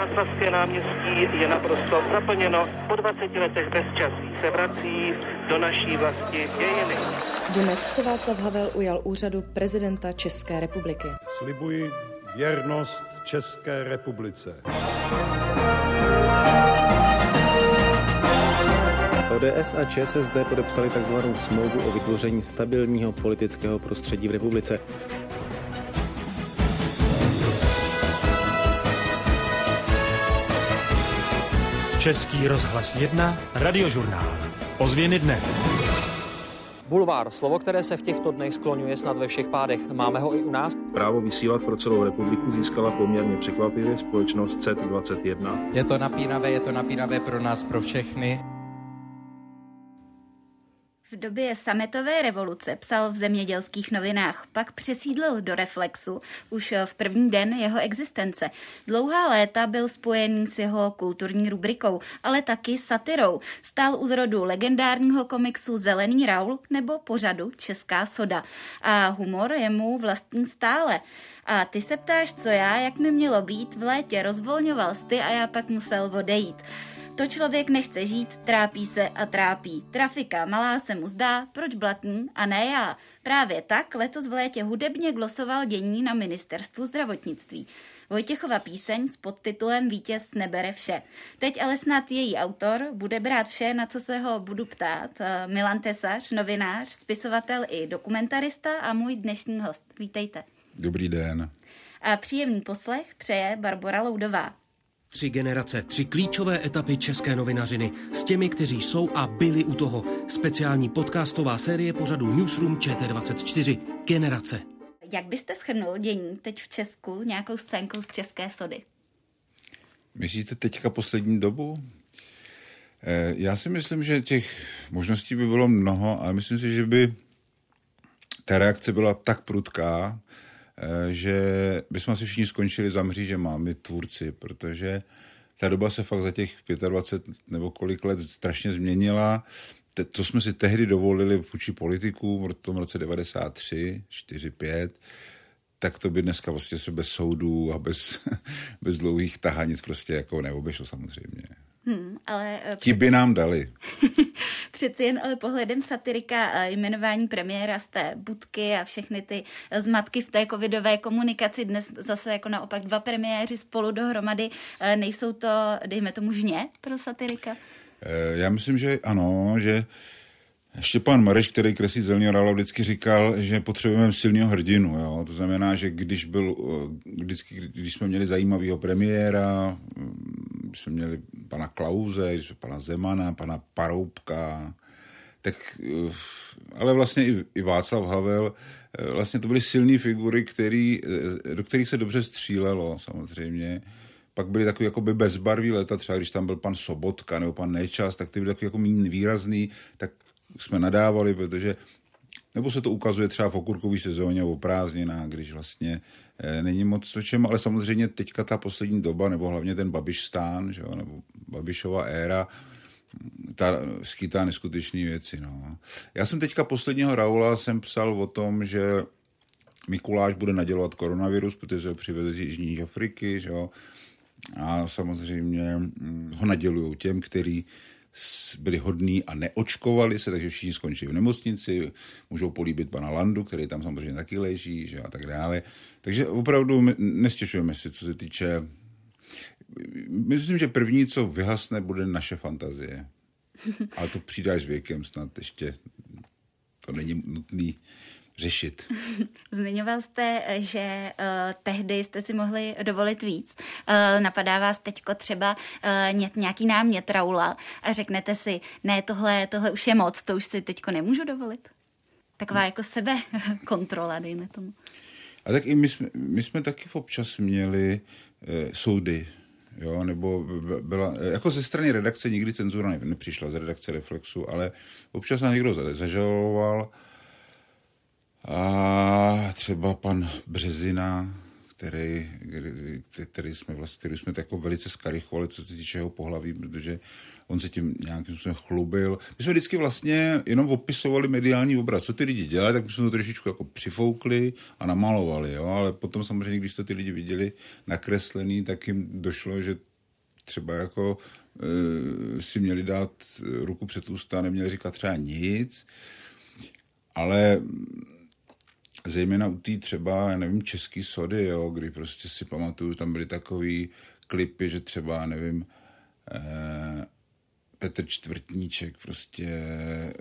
Václavské náměstí je naprosto zaplněno. Po 20 letech bezčasí se vrací do naší vlasti dějiny. Dnes se Václav Havel ujal úřadu prezidenta České republiky. Slibuji věrnost České republice. ODS a ČSSD podepsali takzvanou smlouvu o vytvoření stabilního politického prostředí v republice. Český rozhlas 1, radiožurnál. Ozvěny dne. Bulvár, slovo, které se v těchto dnech skloňuje snad ve všech pádech. Máme ho i u nás. Právo vysílat pro celou republiku získala poměrně překvapivě společnost c 21 Je to napínavé, je to napínavé pro nás, pro všechny. V době sametové revoluce psal v zemědělských novinách, pak přesídlil do Reflexu už v první den jeho existence. Dlouhá léta byl spojený s jeho kulturní rubrikou, ale taky satirou. Stál u zrodu legendárního komiksu Zelený Raul nebo pořadu Česká soda. A humor je mu vlastní stále. A ty se ptáš, co já, jak mi mělo být, v létě rozvolňoval sty a já pak musel odejít to člověk nechce žít, trápí se a trápí. Trafika malá se mu zdá, proč blatný a ne já. Právě tak letos v létě hudebně glosoval dění na ministerstvu zdravotnictví. Vojtěchova píseň s podtitulem Vítěz nebere vše. Teď ale snad její autor bude brát vše, na co se ho budu ptát. Eh, Milan Tesař, novinář, spisovatel i dokumentarista a můj dnešní host. Vítejte. Dobrý den. A příjemný poslech přeje Barbara Loudová. Tři generace, tři klíčové etapy české novinařiny s těmi, kteří jsou a byli u toho. Speciální podcastová série pořadu Newsroom ČT24 Generace. Jak byste schrnul dění teď v Česku nějakou scénkou z české sody? Myslíte teďka poslední dobu? Eh, já si myslím, že těch možností by bylo mnoho, ale myslím si, že by ta reakce byla tak prudká, Eh, že bychom si všichni skončili za mřížema, my tvůrci, protože ta doba se fakt za těch 25 nebo kolik let strašně změnila. Te, to jsme si tehdy dovolili vůči politikům v tom roce 93, 4, 5, tak to by dneska vlastně se bez soudů a bez, bez dlouhých tahanic prostě jako neobešlo samozřejmě. Hmm, ale... Eh, Ti by nám dali. přeci jen ale pohledem satirika eh, jmenování premiéra z té budky a všechny ty zmatky v té covidové komunikaci. Dnes zase jako naopak dva premiéři spolu dohromady. Eh, nejsou to, dejme tomu, žně pro satirika? Eh, já myslím, že ano, že Štěpán Mareš, který kreslí Zelňoralo, vždycky říkal, že potřebujeme silného hrdinu. Jo? To znamená, že když, byl, vždycky, když jsme měli zajímavého premiéra, když jsme měli pana Klauze, pana Zemana, pana Paroubka, tak, eh, ale vlastně i, i Václav Havel, eh, vlastně to byly silné figury, který, eh, do kterých se dobře střílelo samozřejmě. Pak byly jako by bezbarví leta, třeba když tam byl pan Sobotka nebo pan Nečas, tak ty byly takový jako méně výrazný, tak jsme nadávali, protože nebo se to ukazuje třeba v okurkové sezóně o prázdninách, když vlastně e, není moc o čem, ale samozřejmě teďka ta poslední doba, nebo hlavně ten Babiš stán, že jo, nebo Babišova éra, ta skýtá neskutečné věci. No. Já jsem teďka posledního Raula jsem psal o tom, že Mikuláš bude nadělovat koronavirus, protože ho přivezli z Jižní Afriky, že jo? a samozřejmě hm, ho nadělují těm, který byli hodní a neočkovali se, takže všichni skončili v nemocnici, můžou políbit pana Landu, který tam samozřejmě taky leží, že a tak dále. Takže opravdu nestěžujeme si, co se týče... Myslím, že první, co vyhasne, bude naše fantazie. Ale to přijde až věkem snad ještě. To není nutný řešit. Zmiňoval jste, že uh, tehdy jste si mohli dovolit víc. Uh, napadá vás teďko třeba uh, nějaký námět Raula a řeknete si, ne, tohle, tohle už je moc, to už si teďko nemůžu dovolit. Taková hmm. jako sebe kontrola, dejme tomu. A tak i my jsme, my jsme taky občas měli uh, soudy, jo, nebo byla, jako ze strany redakce nikdy cenzura nepřišla z redakce Reflexu, ale občas nám někdo zažaloval, a třeba pan Březina, který, který jsme vlastně, který jsme tak jako velice skarychovali, co se týče jeho pohlaví, protože on se tím nějakým způsobem chlubil. My jsme vždycky vlastně jenom opisovali mediální obraz. Co ty lidi dělali, tak my jsme to trošičku jako přifoukli a namalovali, jo? ale potom samozřejmě, když to ty lidi viděli nakreslený, tak jim došlo, že třeba jako e, si měli dát ruku před ústa, neměli říkat třeba nic, ale zejména u té třeba, já nevím, český sody, jo, kdy prostě si pamatuju, tam byly takový klipy, že třeba, nevím, eh, Petr Čtvrtníček prostě eh,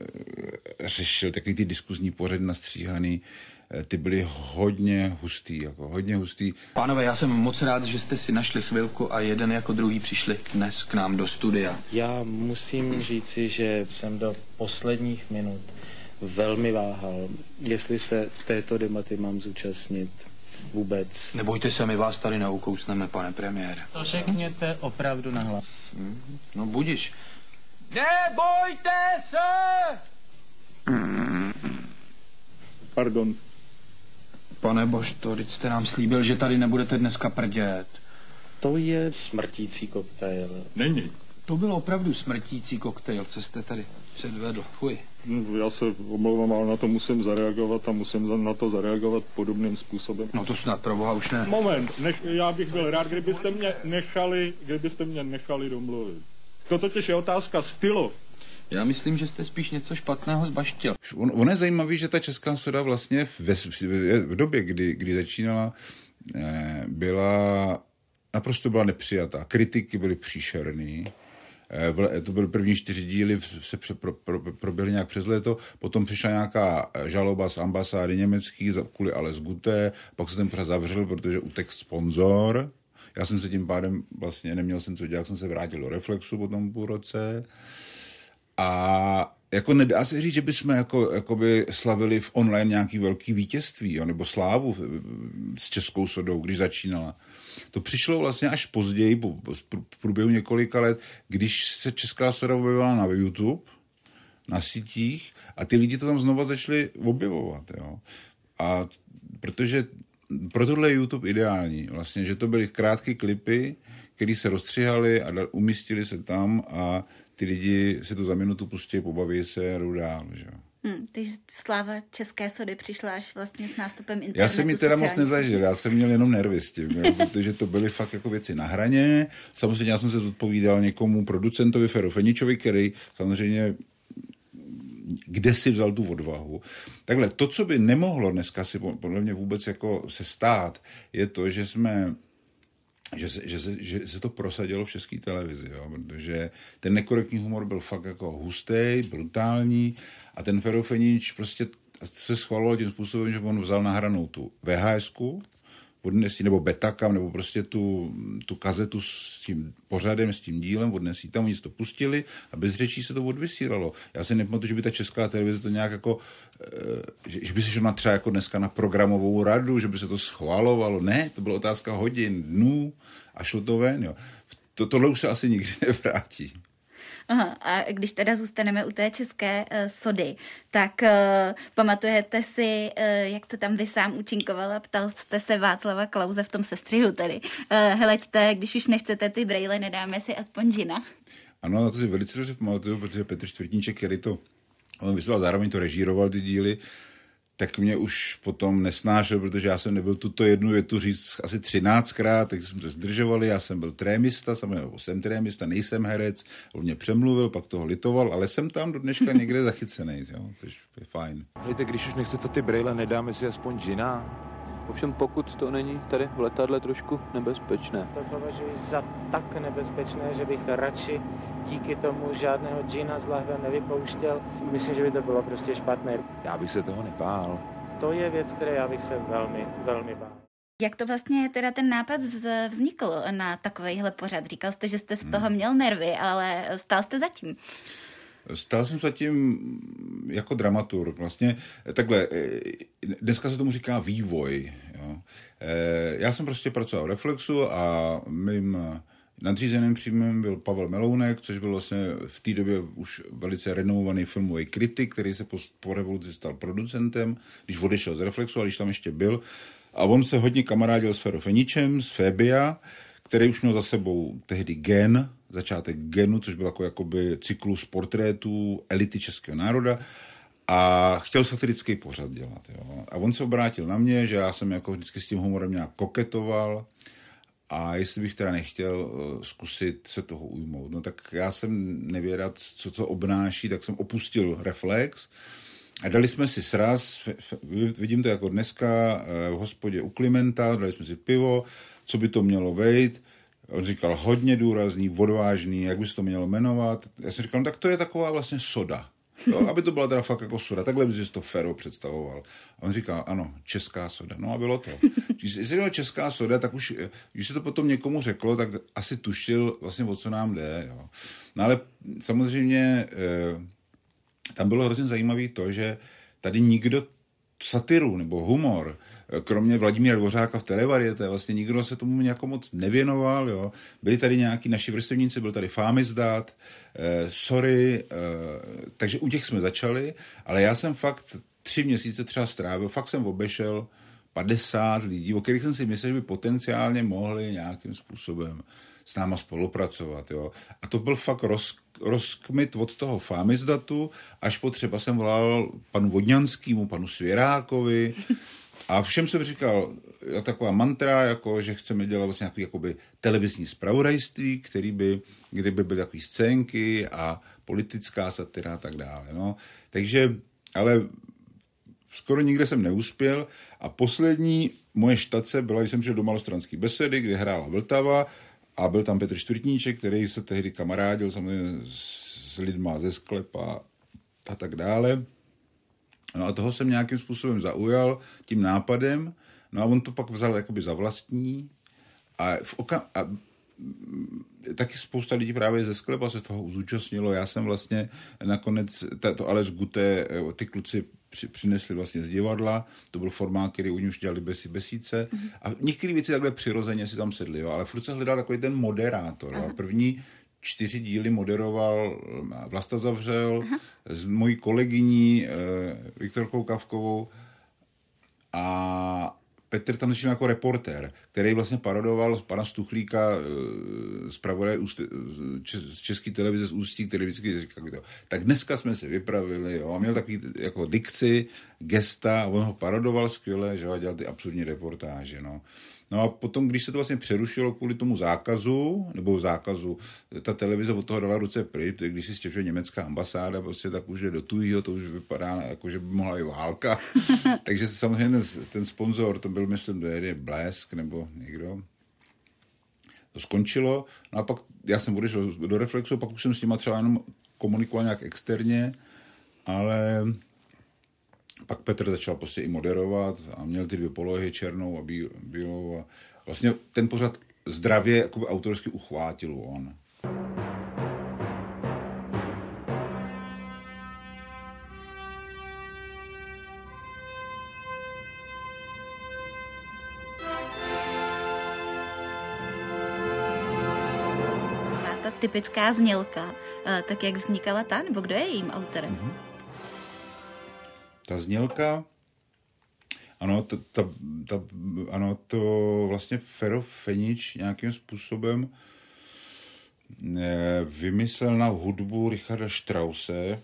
řešil takový ty diskuzní pořady nastříhaný, eh, ty byly hodně hustý, jako hodně hustý. Pánové, já jsem moc rád, že jste si našli chvilku a jeden jako druhý přišli dnes k nám do studia. Já musím říci, že jsem do posledních minut velmi váhal, jestli se této debaty mám zúčastnit vůbec. Nebojte se, my vás tady neukousneme, pane premiére. To řekněte opravdu nahlas. Hmm. No budiš. Nebojte se! Pardon. Pane Božto, teď jste nám slíbil, že tady nebudete dneska prdět. To je smrtící koktejl. Není. To byl opravdu smrtící koktejl, co jste tady předvedl. Fuj. Hm, já se omlouvám, ale na to musím zareagovat a musím na to zareagovat podobným způsobem. No to snad pro boha už ne. Moment, nech, já bych byl rád, kdybyste mě nechali, kdybyste mě nechali domluvit. To totiž je otázka stylu. Já myslím, že jste spíš něco špatného zbaštil. On, on je zajímavý, že ta česká soda vlastně v, v, v době, kdy, kdy začínala, eh, byla naprosto byla nepřijatá. Kritiky byly příšerný Eh, to byl první čtyři díly, se pro, pro, proběhly nějak přes léto, potom přišla nějaká eh, žaloba z ambasády německý kvůli ale z Guté, pak se ten pořád zavřel, protože utek sponzor, já jsem se tím pádem vlastně neměl jsem co dělat, jsem se vrátil do Reflexu po tom půl roce a jako nedá se říct, že bychom jako, jako by slavili v online nějaký velký vítězství, jo, nebo slávu s českou sodou, když začínala. To přišlo vlastně až později, po, v průběhu několika let, když se Česká soda objevila na YouTube, na sítích a ty lidi to tam znova začali objevovat. Jo. A protože pro tohle je YouTube ideální, vlastně, že to byly krátké klipy, které se rozstřihaly a umístili se tam a ty lidi si to za minutu pustí, pobaví se a jdou dál. Že? Hmm, takže sláva české sody přišla až vlastně s nástupem internetu. Já jsem ji teda moc nezažil, já jsem měl jenom nervy s tím, jo, protože to byly fakt jako věci na hraně. Samozřejmě já jsem se zodpovídal někomu producentovi Feru Feničovi, který samozřejmě kde si vzal tu odvahu. Takhle, to, co by nemohlo dneska si podle mě vůbec jako se stát, je to, že jsme že se, že, se, že se to prosadilo v české televizi, jo, protože ten nekorektní humor byl fakt jako hustý, brutální a ten Ferofenič prostě se schvaloval tím způsobem, že on vzal na hranou tu VHSku, odnesí, nebo betakam, nebo prostě tu, tu kazetu s tím pořadem, s tím dílem, odnesí tam, oni to pustili a bez řečí se to odvysílalo. Já si nepamatuju, že by ta česká televize to nějak jako, eh, že, že by se šla třeba jako dneska na programovou radu, že by se to schvalovalo. Ne, to byla otázka hodin, dnů a šlo to ven. Jo. To, tohle už se asi nikdy nevrátí. Aha, a když teda zůstaneme u té české uh, sody, tak uh, pamatujete si, uh, jak jste tam vy sám účinkovala? Ptal jste se Václava Klauze v tom sestřihu tady. Uh, heleďte, když už nechcete ty brejle, nedáme si aspoň džina. Ano, na to si velice dobře pamatuju, protože Petr Čtvrtníček, který to On vyslal, zároveň to režíroval ty díly tak mě už potom nesnášel, protože já jsem nebyl tuto jednu větu říct asi třináctkrát, tak jsem se zdržoval, já jsem byl trémista, samozřejmě, nebo jsem trémista, nejsem herec, on mě přemluvil, pak toho litoval, ale jsem tam do dneška někde zachycený, jo, což je fajn. Hlejte, když už nechcete ty brýle, nedáme si aspoň džina. Ovšem pokud to není tady v letadle trošku nebezpečné. To považuji za tak nebezpečné, že bych radši díky tomu žádného džina z lahve nevypouštěl. Myslím, že by to bylo prostě špatné. Já bych se toho nebál. To je věc, které já bych se velmi, velmi bál. Jak to vlastně teda ten nápad vznikl na takovejhle pořad? Říkal jste, že jste z toho hmm. měl nervy, ale stál jste zatím. Stal jsem se tím jako dramaturg. Vlastně takhle, e, dneska se tomu říká vývoj. Jo. E, já jsem prostě pracoval v Reflexu a mým nadřízeným příjmem byl Pavel Melounek, což byl vlastně v té době už velice renomovaný filmový kritik, který se po, po revoluci stal producentem, když odešel z Reflexu, ale když tam ještě byl. A on se hodně kamarádil s Ferofeničem, s Febia, který už měl za sebou tehdy Gen, začátek Genu, což byl jako jakoby cyklus portrétů elity českého národa a chtěl satirický pořad dělat. Jo. A on se obrátil na mě, že já jsem jako vždycky s tím humorem nějak koketoval a jestli bych teda nechtěl eh, zkusit se toho ujmout. No tak já jsem nevěděl co co obnáší, tak jsem opustil reflex a dali jsme si sraz, vidím to jako dneska eh, v hospodě u Klimenta, dali jsme si pivo, co by to mělo vejít, on říkal hodně důrazný, odvážný, jak by se to mělo jmenovat. Já jsem říkal, no tak to je taková vlastně soda. No, aby to byla teda fakt jako soda, takhle by si to Fero představoval. A on říkal, ano, česká soda. No a bylo to. Když se říkal česká soda, tak už, když se to potom někomu řeklo, tak asi tušil vlastně, o co nám jde. Jo. No ale samozřejmě eh, tam bylo hrozně zajímavé to, že tady nikdo satiru nebo humor kromě Vladimíra Dvořáka v televariete, vlastně nikdo se tomu nějak moc nevěnoval, jo. Byli tady nějaký naši vrstevníci, byl tady Fámizdat, eh, Sorry, eh, takže u těch jsme začali, ale já jsem fakt tři měsíce třeba strávil, fakt jsem obešel 50 lidí, o kterých jsem si myslel, že by potenciálně mohli nějakým způsobem s náma spolupracovat. Jo. A to byl fakt roz, rozkmit od toho zdatu, až potřeba jsem volal panu Vodňanskému, panu Svěrákovi, a všem jsem říkal, taková mantra, jako, že chceme dělat vlastně nějaký jakoby, televizní spravodajství, který by, kdyby byly takové scénky a politická satira a tak dále. No. Takže, ale skoro nikde jsem neuspěl a poslední moje štace byla, když jsem přišel do malostranské besedy, kde hrála Vltava a byl tam Petr Čtvrtníček, který se tehdy kamarádil samozřejmě s lidma ze sklepa a tak dále. No a toho jsem nějakým způsobem zaujal tím nápadem, no a on to pak vzal jakoby za vlastní a, v a taky spousta lidí právě ze sklepa se toho zúčastnilo. Já jsem vlastně nakonec, to z Gute, eh, ty kluci při, přinesli vlastně z divadla, to byl formát, který u už dělali besi, besíce mhm. a některé věci takhle přirozeně si tam sedli, jo, ale furt se hledal takový ten moderátor. Aha. A první čtyři díly moderoval eh, Vlasta Zavřel Aha. s mojí kolegyní eh, Viktorkou Kavkovou a Petr tam začínal jako reportér, který vlastně parodoval z pana Stuchlíka eh, z pravodaj z české televize z Ústí, který vždycky říkal, to. tak dneska jsme se vypravili, jo, a měl takový jako dikci, gesta, a on ho parodoval skvěle, že jo, a dělal ty absurdní reportáže, no. No a potom, když se to vlastně přerušilo kvůli tomu zákazu, nebo zákazu, ta televize od toho dala ruce pryč, když si stěžuje německá ambasáda, prostě tak už je do tujího, to už vypadá, jako že by mohla i válka. Takže samozřejmě ten, ten sponzor, to byl, myslím, je Blesk nebo někdo, to skončilo, no a pak já jsem odešel do Reflexu, pak už jsem s nima třeba jenom komunikoval nějak externě, ale pak Petr začal prostě i moderovat a měl ty dvě polohy, černou a bílou. A vlastně ten pořad zdravě jakoby autorsky uchvátil on. typická znělka, eh, tak jak vznikala ta, nebo kdo je jejím autorem? Mm-hmm. Ta znělka, ano, ta, ta, ta, ano to vlastně Fenič nějakým způsobem eh, vymyslel na hudbu Richarda Strause,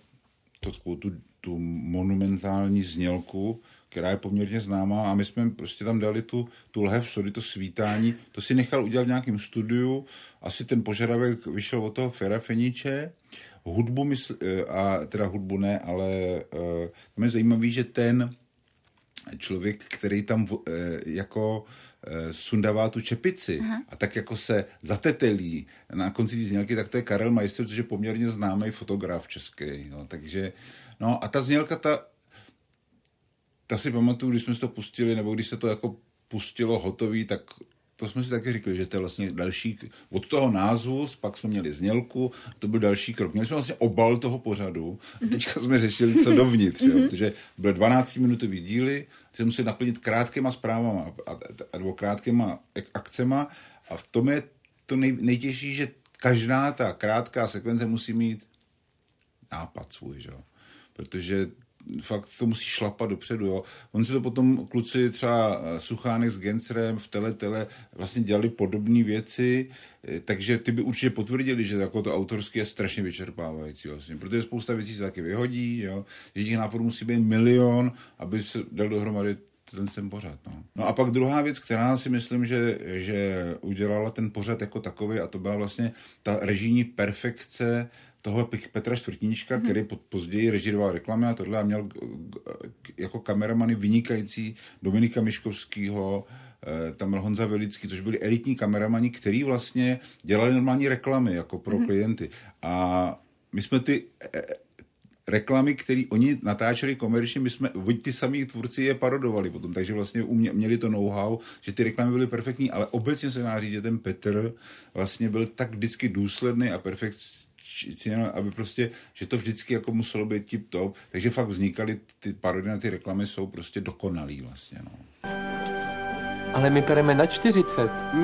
to, tu, tu monumentální znělku, která je poměrně známá a my jsme prostě tam dali tu, tu lhev sody, to svítání, to si nechal udělat v nějakém studiu, asi ten požadavek vyšel od toho Fera Feniče, hudbu, mysl, eh, a teda hudbu ne, ale eh, tam je zajímavý, že ten člověk, který tam eh, jako sundává tu čepici Aha. a tak jako se zatetelí na konci té znělky, tak to je Karel Majster, což je poměrně známý fotograf český. No, takže, no a ta znělka, ta ta si pamatuju, když jsme si to pustili, nebo když se to jako pustilo hotový, tak to jsme si taky říkali, že to je vlastně další, od toho názvu, pak jsme měli znělku, to byl další krok. Měli jsme vlastně obal toho pořadu a teďka jsme řešili, co dovnitř, jo? Mhm. Mhm. protože byly 12-minutový díly, ty jsme museli naplnit krátkýma zprávama a, a, a, nebo krátkýma akcema a v tom je to nej, nejtěžší, že každá ta krátká sekvence musí mít nápad svůj, že? protože fakt to musí šlapat dopředu. Jo. On si to potom kluci třeba eh, Suchánek s Gensrem v Tele Tele vlastně dělali podobné věci, eh, takže ty by určitě potvrdili, že jako to autorské je strašně vyčerpávající vlastně, protože spousta věcí se taky vyhodí, jo, že těch nápadů musí být milion, aby se dal dohromady ten jsem pořád. No. no a pak druhá věc, která si myslím, že, že udělala ten pořad jako takový, a to byla vlastně ta režijní perfekce toho Petra Čtvrtníčka, hmm. který pod, později režíroval reklamy a tohle a měl jako kameramany vynikající Dominika Miškovského, eh, tam byl Honza Velický, což byli elitní kameramani, který vlastně dělali normální reklamy jako pro hmm. klienty. A my jsme ty e, e, reklamy, které oni natáčeli komerčně, my jsme, ty samí tvůrci je parodovali potom, takže vlastně umě, měli to know-how, že ty reklamy byly perfektní, ale obecně se dá říct, že ten Petr vlastně byl tak vždycky důsledný a perfekční No, aby prostě, že to vždycky jako muselo být tip top, takže fakt vznikaly ty parody na ty reklamy jsou prostě dokonalý vlastně, no. Ale my pereme na 40.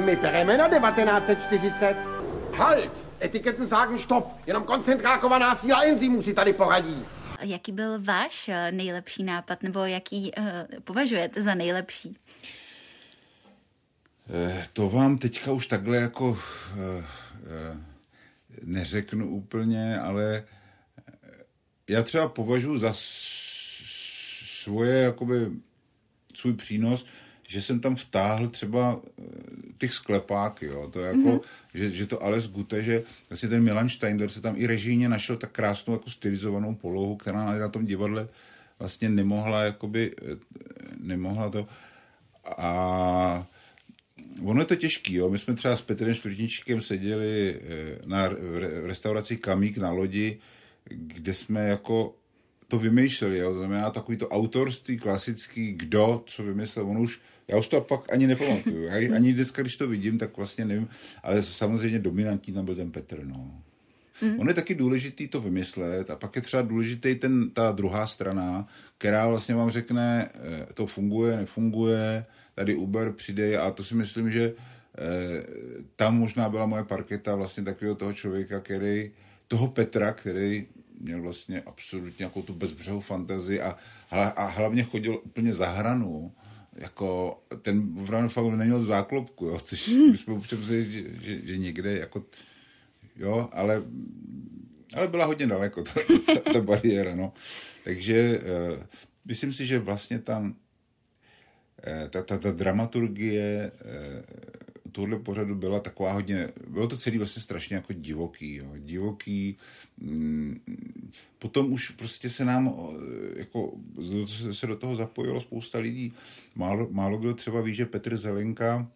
My pereme na 1940. Halt! Etiketu sagen stop, jenom koncentrákovaná síla enzymů si tady poradí. Jaký byl váš eh, nejlepší nápad, nebo jaký uh, považujete za nejlepší? Eh, to vám teďka už takhle jako uh, uh, neřeknu úplně, ale eh, já třeba považuji za svoje, jakoby svůj přínos, že jsem tam vtáhl třeba eh, těch sklepáky, jo. To je jako, mm-hmm. že, že, to ale zgute, že vlastně ten Milan Steindor se tam i režijně našel tak krásnou jako stylizovanou polohu, která na tom divadle vlastně nemohla, jakoby, eh, nemohla to. A ono je to těžký, jo. My jsme třeba s Petrem Čtvrtničkem seděli eh, na restauraci Kamík na lodi, kde jsme jako to vymýšleli, jo. Znamená takový to autorství klasický, kdo, co vymyslel. on už, já už to pak ani nepamatuju. Já, ani dneska, když to vidím, tak vlastně nevím. Ale samozřejmě dominantní tam byl ten Petr, no. Mm. je taky důležitý to vymyslet a pak je třeba důležitý ten, ta druhá strana, která vlastně vám řekne, eh, to funguje, nefunguje, tady Uber přijde a to si myslím, že eh, tam možná byla moje parketa vlastně takového toho člověka, který, toho Petra, který měl vlastně absolutně jako tu bezbřehou fantazii a, a hlavně chodil úplně za hranu, jako ten opravdu fakt neměl záklopku, jo, což hmm. jsme občas že, že, že někde jako, jo, ale, ale byla hodně daleko ta, ta, ta bariéra, no. Takže uh, myslím si, že vlastně tam Eh, ta, ta, ta dramaturgie eh, tohle pořadu byla taková hodně, bylo to celý vlastně strašně jako divoký, jo, divoký, mm, potom už prostě se nám, jako se do toho zapojilo spousta lidí, málo, málo kdo třeba ví, že Petr Zelenka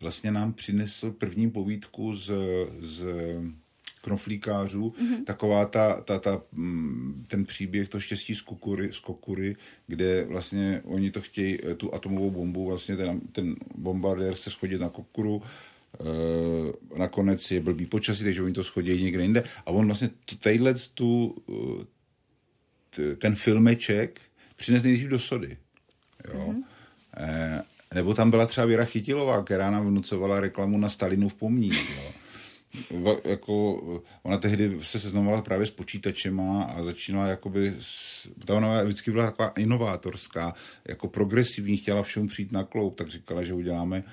vlastně nám přinesl první povídku z, z knoflíkářů, mm-hmm. taková ta, ta, ta, mm, ten příběh, to štěstí z kukury, z kokury, kde vlastně oni to chtějí, eh, tu atomovou bombu, vlastně ten, ten bombardér se schodit na kokuru, e, eh, nakonec je blbý počasí, takže oni to schodí někde jinde a on vlastně tadyhle tu, eh, t, ten filmeček přines nejdřív do sody. Jo? Mm-hmm. E, nebo tam byla třeba Věra Chytilová, která nám vnucovala reklamu na Stalinův pomník. Jo jako, eh, ona tehdy se seznamovala právě s počítačema a začínala jakoby, ta ona vždycky byla taková inovátorská, jako progresivní, chtěla všem přijít na kloup, tak říkala, že uděláme,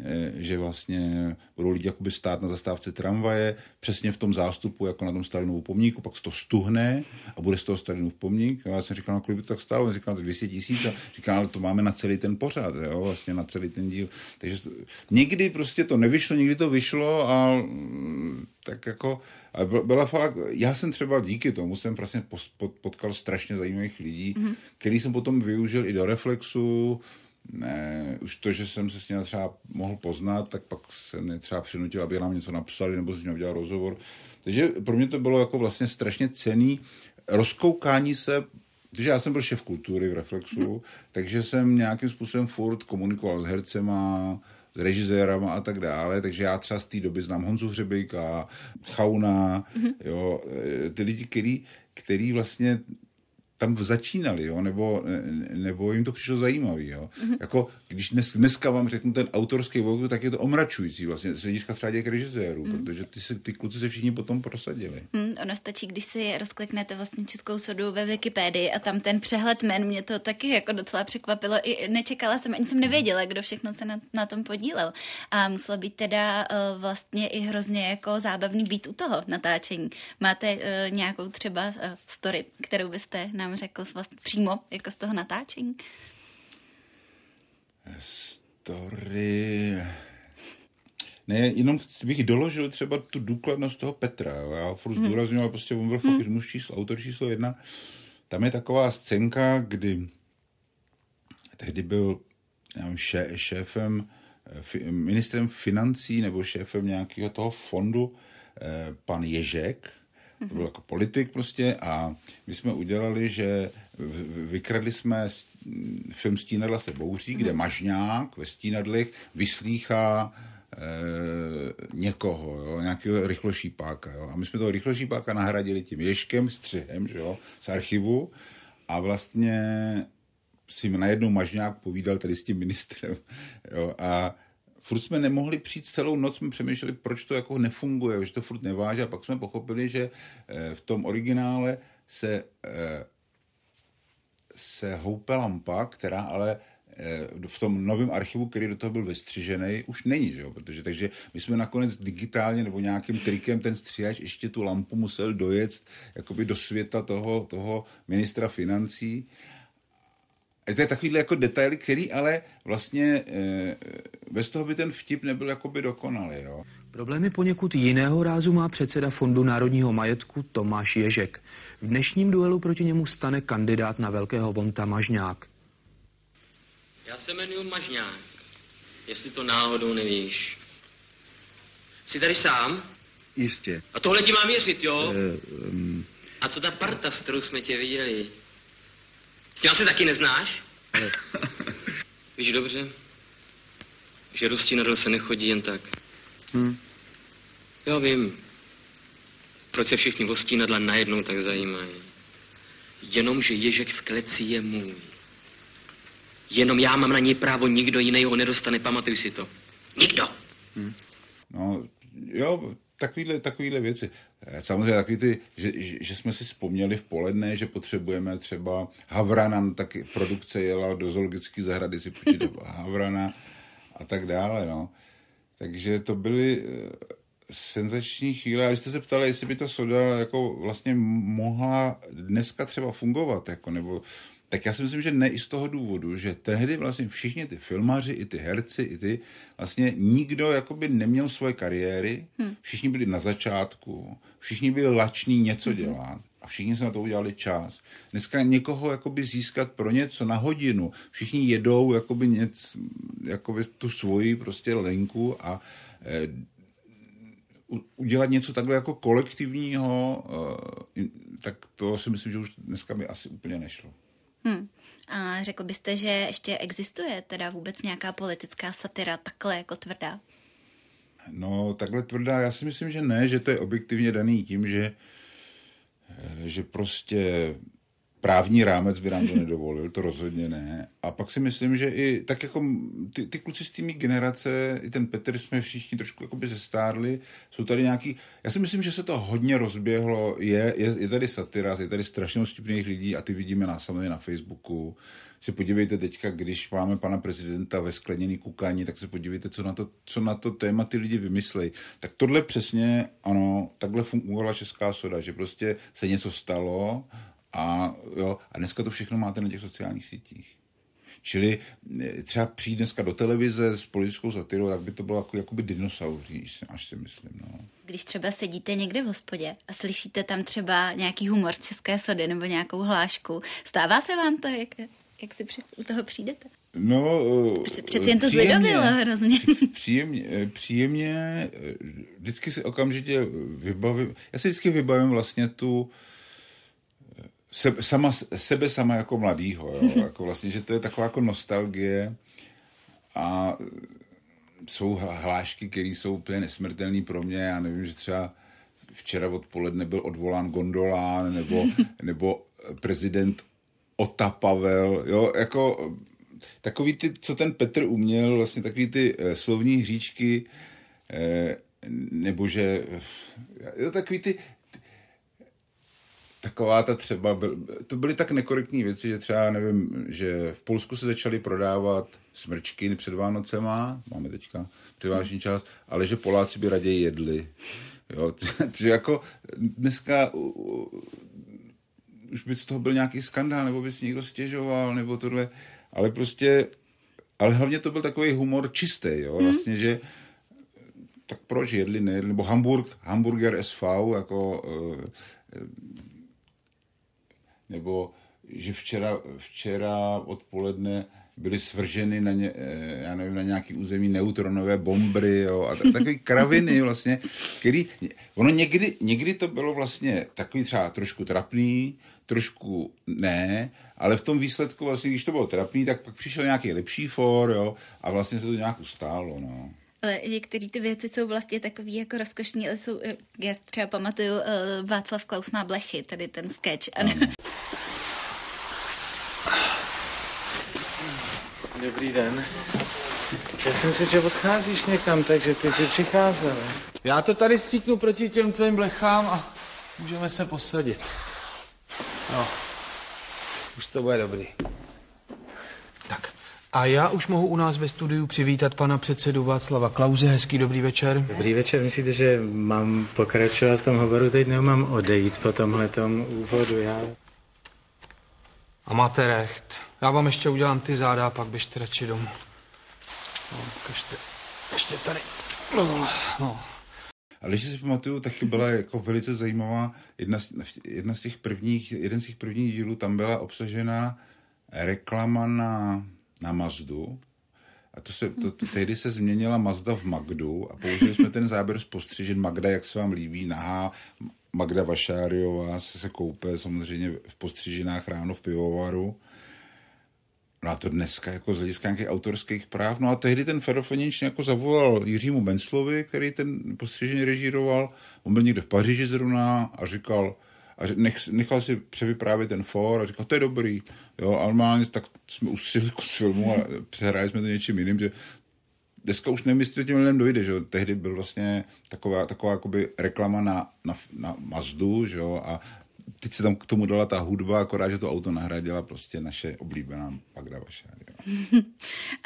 eh, že vlastně budou lidi jakoby stát na zastávce tramvaje, přesně v tom zástupu, jako na tom Stalinovu pomníku, pak se to stuhne a bude z toho Stalinův pomník. A já jsem říkal, no, kolik by to tak stálo? On říkal, 200 tisíc a říkal, ale to máme na celý ten pořád, jo, vlastně na celý ten díl. Takže někdy prostě to nevyšlo, někdy to vyšlo a Mm, tak jako, byla fakt, já jsem třeba díky tomu jsem vlastně potkal strašně zajímavých lidí, mm-hmm. který jsem potom využil i do reflexu, ne, už to, že jsem se s ním třeba mohl poznat, tak pak se mě třeba přinutil, aby nám něco napsali nebo s ním udělal rozhovor. Takže pro mě to bylo jako vlastně strašně cený rozkoukání se protože já jsem byl šéf kultury v Reflexu, hmm. takže jsem nějakým způsobem furt komunikoval s hercema, s režisérama a tak dále, takže já třeba z té doby znám Honzu Hřebejka, Chauna, mm-hmm. jo, e, ty lidi, který, který vlastně tam začínali, jo, nebo, nebo jim to přišlo zajímavé. Mm-hmm. Jako, když dnes, dneska vám řeknu ten autorský vlog, tak je to omračující vlastně z hlediska třeba těch režisérů, mm. protože ty, se, ty kluci se všichni potom prosadili. Mm, ono stačí, když si rozkliknete vlastně Českou sodu ve Wikipedii a tam ten přehled men, mě to taky jako docela překvapilo. I nečekala jsem, ani jsem nevěděla, kdo všechno se na, na tom podílel. A muselo být teda uh, vlastně i hrozně jako zábavný být u toho natáčení. Máte uh, nějakou třeba uh, story, kterou byste na nám řekl vlastně přímo, jako z toho natáčení? Story... Ne, jenom bych doložil třeba tu důkladnost toho Petra. Já furt hmm. ale prostě on byl hmm. fakt muž číslo, autor číslo jedna. Tam je taková scénka, kdy tehdy byl já šé, šéfem, eh, fi, ministrem financí nebo šéfem nějakého toho fondu eh, pan Ježek, to byl jako politik prostě a my jsme udělali, že vykradli jsme film Stínadla se bouří, kde mhm. Mažňák ve Stínadlech vyslýchá eh, někoho, jo, nějakého rychlošípáka. Jo. A my jsme toho rychlošípáka nahradili tím ješkem, střihem že jo, z archivu a vlastně si najednou Mažňák povídal tady s tím ministrem. Jo, a furt jsme nemohli přijít celou noc, jsme přemýšleli, proč to jako nefunguje, že to furt neváže a pak jsme pochopili, že eh, v tom originále se, eh, se houpe lampa, která ale eh, v tom novém archivu, který do toho byl vystřižený, už není, že jo? Protože, takže my jsme nakonec digitálně nebo nějakým trikem ten stříhač ještě tu lampu musel dojet jakoby do světa toho, toho ministra financí a to je takovýhle jako detaily, který ale vlastně e, bez toho by ten vtip nebyl jakoby dokonalý. Jo. Problémy poněkud jiného rázu má předseda Fondu národního majetku Tomáš Ježek. V dnešním duelu proti němu stane kandidát na velkého Vonta Mažňák. Já se jmenuji Mažňák, jestli to náhodou nevíš. Jsi tady sám? Jistě. A tohle ti mám věřit, jo? E, um... A co ta parta, s kterou jsme tě viděli? S tím asi taky neznáš? Ne. Víš dobře, že rostí na se nechodí jen tak. Hmm. Já vím, proč se všichni vostí nadla najednou tak zajímají. Jenomže Ježek v kleci je můj. Jenom já mám na něj právo, nikdo jiný ho nedostane, pamatuj si to. Nikdo! Hmm. No, jo, takovýhle, takovýhle věci. Eh, samozřejmě taky ty, že, že jsme si vzpomněli v poledne, že potřebujeme třeba Havrana, no taky produkce jela do zoologické zahrady si půjčit Havrana a tak dále, no. Takže to byly eh, senzační chvíle. A vy jste se ptali, jestli by ta soda jako vlastně mohla dneska třeba fungovat, jako, nebo tak já si myslím, že ne i z toho důvodu, že tehdy vlastně všichni ty filmaři, i ty herci, i ty, vlastně nikdo jakoby neměl svoje kariéry, hmm. všichni byli na začátku, všichni byli lační něco hmm. dělat a všichni se na to udělali čas. Dneska někoho jakoby získat pro něco na hodinu, všichni jedou jakoby, něc, jakoby tu svoji prostě linku a eh, udělat něco takhle jako kolektivního, eh, tak to si myslím, že už dneska by asi úplně nešlo. Hmm. A řekl byste, že ještě existuje teda vůbec nějaká politická satira takhle jako tvrdá? No, takhle tvrdá, já si myslím, že ne, že to je objektivně daný tím, že, eh, že prostě právní rámec by nám to nedovolil, to rozhodně ne. A pak si myslím, že i tak jako ty, ty kluci z té generace, i ten Petr jsme všichni trošku jakoby zestárli, jsou tady nějaký, já si myslím, že se to hodně rozběhlo, je, je, je tady satyra, je tady strašně vstupných lidí a ty vidíme na, samozřejmě na Facebooku. Si podívejte teďka, když máme pana prezidenta ve skleněný kukání, tak se podívejte, co na to, co na to téma ty lidi vymyslejí. Tak tohle přesně, ano, takhle fungovala česká soda, že prostě se něco stalo, a, jo, a dneska to všechno máte na těch sociálních sítích. Čili e, třeba přijít dneska do televize s politickou satirou, tak by to bylo jako, jakoby dinosauří, až si myslím. No. Když třeba sedíte někde v hospodě a slyšíte tam třeba nějaký humor z české sody nebo nějakou hlášku, stává se vám to, jak, jak si při, u toho přijdete? No, e, přeci jen to zvědomilo hrozně. Příjemně, e, příjemně, vždycky si okamžitě vybavím, já si vždycky vybavím vlastně tu, uh, sebe sama, sebe sama jako mladýho, jo? jako vlastně, že to je taková jako nostalgie a jsou hlášky, které jsou úplně nesmrtelné pro mě, já nevím, že třeba včera odpoledne byl odvolán Gondolán nebo, nebo prezident Ota Pavel, jo, jako takový ty, co ten Petr uměl, vlastně takový ty eh, slovní hříčky, eh, nebo že jo, takový ty taková ta třeba, byl, to byly tak nekorektní věci, že třeba nevím, že v Polsku se začaly prodávat smrčky před Vánocema, máme teďka převážný čas, ale že Poláci by raději jedli. Jo, takže jako dneska už by z toho byl nějaký skandál, nebo by si někdo stěžoval, nebo tohle, ale prostě, ale hlavně to byl takový humor čistý, jo, mhm. vlastně, že tak proč jedli, nejedli, nebo Hamburg, hamburger SV, jako eh, nebo že včera, včera odpoledne byly svrženy na, ně, eh, já nevím, na nějaký území neutronové bombry jo, a takové kraviny vlastně, který, ono někdy, někdy to bylo vlastně takový třeba trošku trapný, trošku ne, ale v tom výsledku vlastně, když to bylo trapný, tak pak přišel nějaký lepší for, jo, a vlastně se to nějak ustálo, no ale některé ty věci jsou vlastně takový jako rozkošní, ale jsou, eh, já třeba pamatuju, eh, Václav Klaus má blechy, tady ten sketch. Ano. Dobrý den. Já jsem si, že odcházíš někam, takže ty jsi přicházel. Já to tady stříknu proti těm tvým blechám a můžeme se posadit. No, už to bude dobrý. A já už mohu u nás ve studiu přivítat pana předsedu Václava Klauze. Hezký dobrý večer. Dobrý večer. Myslíte, že mám pokračovat v tom hovoru teď nemám odejít po tomhle úvodu? Já... A máte recht. Já vám ještě udělám ty záda a pak běžte radši domů. No, ještě, ještě tady. No, no. no. Ale když si pamatuju, tak byla jako velice zajímavá jedna z, jedna z těch prvních, jeden z těch prvních dílů, tam byla obsažena reklama na na Mazdu, a to se, to, to, tehdy se změnila Mazda v Magdu a použili jsme ten záběr z postřižen Magda, jak se vám líbí, nahá Magda Vašáriová se, se koupe samozřejmě v postřiženách ráno v pivovaru. No a to dneska jako z hlediska nějakých autorských práv. No a tehdy ten Ferofenič jako zavolal Jiřímu Benslovi, který ten postřižení režíroval. On byl někde v Paříži zrovna a říkal, a nech, nechal si převyprávět ten for a říkal, to je dobrý. Jo, a normálně tak jsme ustřihli kus filmu a přehráli jsme to něčím jiným, že dneska už nevím, jestli to těm lidem dojde, že jo. Tehdy byl vlastně taková, taková jakoby reklama na, na, na Mazdu, že jo, a teď se tam k tomu dala ta hudba, akorát, že to auto nahradila prostě naše oblíbená Pagda Vašár.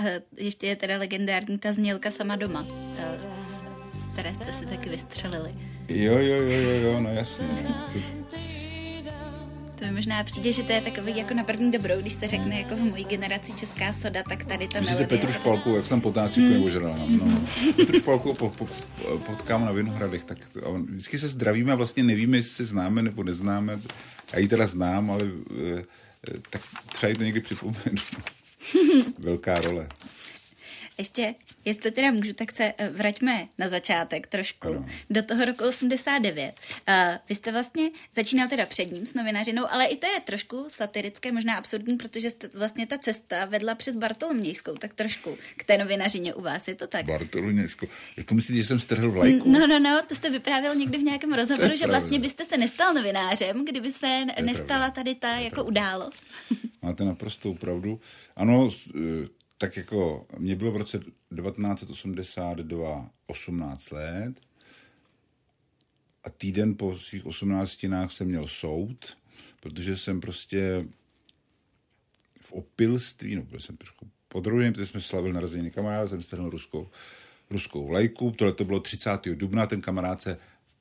Eh, ještě je teda legendární ta znělka sama doma eh, které jste si taky vystřelili. Jo, jo, jo, jo, jo no jasně. To mi možná přijde, že to je takový jako na první dobrou, když se řekne jako v mojí generaci česká soda, tak tady ta melodie... Petru Špalku, jak jsem potáčí, no. hmm. ožral. No. Petru Špalku po, po, potkám na Vinohradech, tak on, vždycky se zdravíme a vlastně nevíme, jestli se známe nebo neznáme. Já ji teda znám, ale eh, eh, tak třeba jí to někdy připomenu. Velká role. Ještě, jestli teda můžu, tak se eh, vraťme na začátek trošku, ano. do toho roku 89. Uh, eh, vy jste vlastně začínal teda před ním s novinařinou, ale i to je trošku satirické, možná absurdní, protože jste, vlastně ta cesta vedla přes Bartolomějskou, tak trošku k té novinařině u vás, je to tak? Bartolomějskou, jako myslíte, že jsem strhl vlajku? No, no, no, to jste vyprávěl někdy v nějakém rozhovoru, že pravda. vlastně byste se nestal novinářem, kdyby se nestala pravda. tady ta jako pravda. událost. Máte naprostou pravdu. Ano, eh, tak jako mě bylo v roce 1982 18 let a týden po svých osmnáctinách jsem měl soud, protože jsem prostě v opilství, no byl jsem trošku druhém, protože jsme slavili narozeniny kamaráda, jsem strhnul ruskou, ruskou vlajku, tohle to bylo 30. dubna, ten kamarád se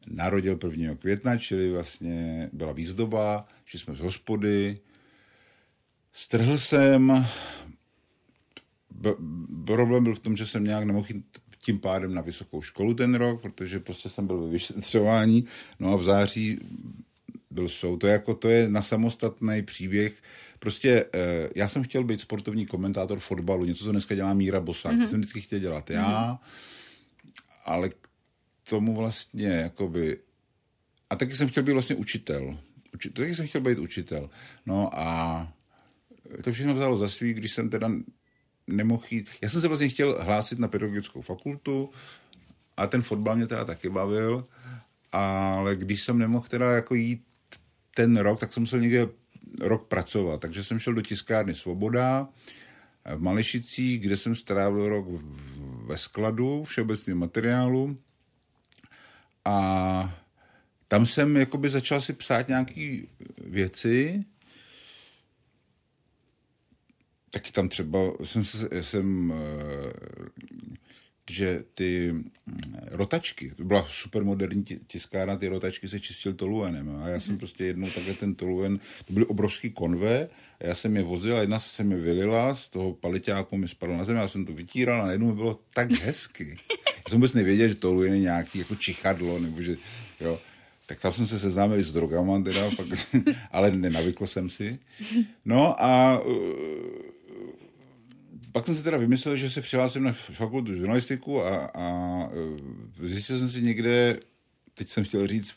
narodil 1. května, čili vlastně byla výzdoba, že jsme z hospody, strhl jsem, b- problém byl v tom, že jsem nějak nemohl jít tím pádem na vysokou školu ten rok, protože prostě jsem byl ve vyšetřování, no a v září byl soud. To je, jako, to je na samostatný příběh. Prostě eh, já jsem chtěl být sportovní komentátor fotbalu, něco, co dneska dělá Míra Bosák, mm-hmm. to mhm. jsem vždycky chtěl dělat já, mm-hmm. ale k tomu vlastně, jakoby... A taky jsem chtěl být vlastně učitel. Uči, taky jsem chtěl být učitel. No a to všechno vzalo za svý, když jsem teda nemohl jít. Já jsem se vlastně chtěl hlásit na pedagogickou fakultu a ten fotbal mě teda taky bavil, ale když jsem nemohl teda jako jít ten rok, tak jsem musel někde rok pracovat. Takže jsem šel do tiskárny Svoboda v Malešicích, kde jsem strávil rok ve skladu všeobecným materiálu a tam jsem jakoby začal si psát nějaké věci taky tam třeba jsem, jsem eh, že ty mm, rotačky, to byla super moderní tiskárna, ty rotačky se čistil toluenem a já jsem mhm. prostě jednou takhle ten toluen, to byly obrovský konve, a já jsem je vozil a jedna se mi vylila, z toho paliťáku mi spadlo na zem, já jsem to vytíral a najednou mi bylo tak hezky. Já jsem vůbec nevěděl, že toluen je nějaký jako čichadlo, nebo že, jo. Tak tam jsem se seznámil s drogama, teda, pak, ale nenavykl jsem si. No a uh, pak jsem si teda vymyslel, že se přihlásím na fakultu žurnalistiku a, a e, zjistil jsem si někde, teď jsem chtěl říct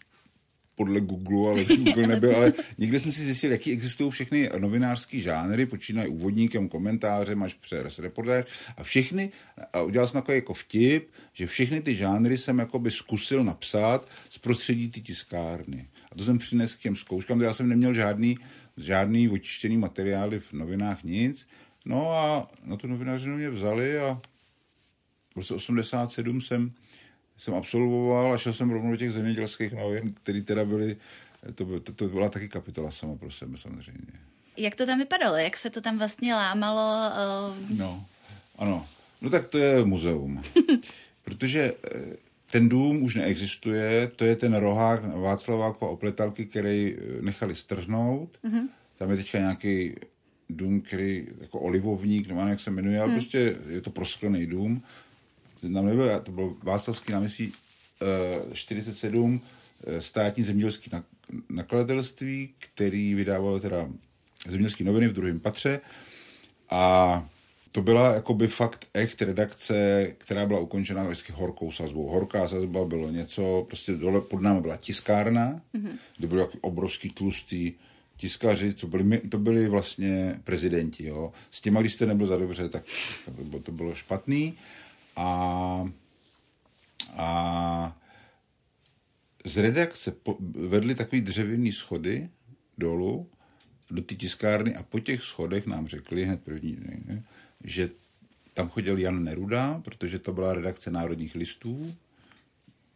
podle Google, ale Google nebyl, ale někde jsem si zjistil, jaký existují všechny novinářské žánry, počínají úvodníkem, komentářem až přes reportáž a všechny, a udělal jsem takový jako vtip, že všechny ty žánry jsem jakoby zkusil napsat z prostředí ty tiskárny. A to jsem přinesl k těm zkouškám, kde já jsem neměl žádný, žádný očištěný materiály v novinách, nic. No a na tu novinařinu mě vzali a v roce 87 jsem, jsem absolvoval a šel jsem rovnou do těch zemědělských novin, které teda byly, to, to, to byla taky kapitola sama pro sebe samozřejmě. Jak to tam vypadalo? Jak se to tam vlastně lámalo? Uh... No, ano. No tak to je muzeum. Protože eh, ten dům už neexistuje, to je ten rohák Václaváku a opletalky, který eh, nechali strhnout. Mm-hmm. Tam je teďka nějaký dům, který jako olivovník, nebo jak se jmenuje, ale hmm. prostě je to prosklený dům. Tam nebyl, to byl Václavský náměstí uh, eh, 47, eh, státní zemědělský nakladatelství, který vydával teda zemědělské noviny v druhém patře a to byla jakoby fakt echt redakce, která byla ukončena vždycky horkou sazbou. Horká sazba bylo něco, prostě dole pod námi byla tiskárna, mm-hmm. kde byly obrovský tlustý tiskaři, co byli, to byli vlastně prezidenti, jo. S těma, když jste nebyl za dobře, tak to bylo, špatný. A, a z redakce po, vedli takový dřevěný schody dolů do té tiskárny a po těch schodech nám řekli hned první, ne, že tam chodil Jan Neruda, protože to byla redakce Národních listů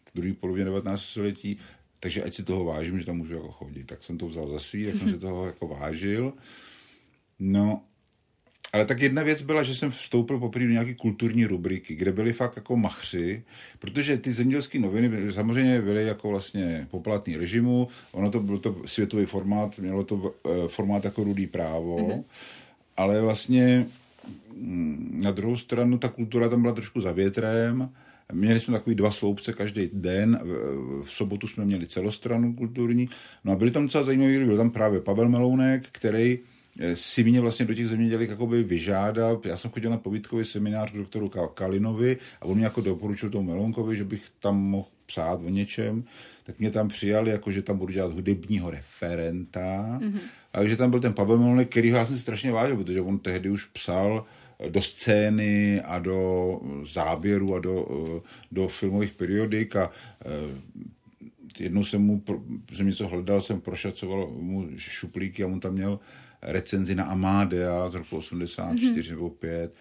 v druhé polovině 19. století, takže ať si toho vážím, že tam můžu jako chodit. Tak jsem to vzal za svý, tak jsem si toho jako vážil. No, ale tak jedna věc byla, že jsem vstoupil poprvé do nějaké kulturní rubriky, kde byly fakt jako machři, protože ty zemědělské noviny samozřejmě byly jako vlastně poplatný režimu, ono to byl to světový formát, mělo to eh, formát jako rudý právo, mm-hmm. ale vlastně mm, na druhou stranu ta kultura tam byla trošku za větrem, Měli jsme takový dva sloupce každý den, v sobotu jsme měli celostranu kulturní, no a byli tam docela zajímaví, byl tam právě Pavel Melounek, který eh, si mě vlastně do těch zemědělek jakoby vyžádal. Já jsem chodil na povídkový seminář k doktoru Kalinovi a on mě jako doporučil tomu Melonkovi, že bych tam mohl psát o něčem, tak mě tam přijali, jako že tam budu dělat hudebního referenta. Mm-hmm. A že tam byl ten Pavel Melonek, kterýho já jsem strašně vážil, protože on tehdy už psal uh, do scény a do záběru a do, do filmových periodik a eh, jednou jsem mu, jsem něco hledal, jsem prošacoval mu šuplíky a on tam měl recenzi na Amadea z roku 84 mm-hmm. nebo 5,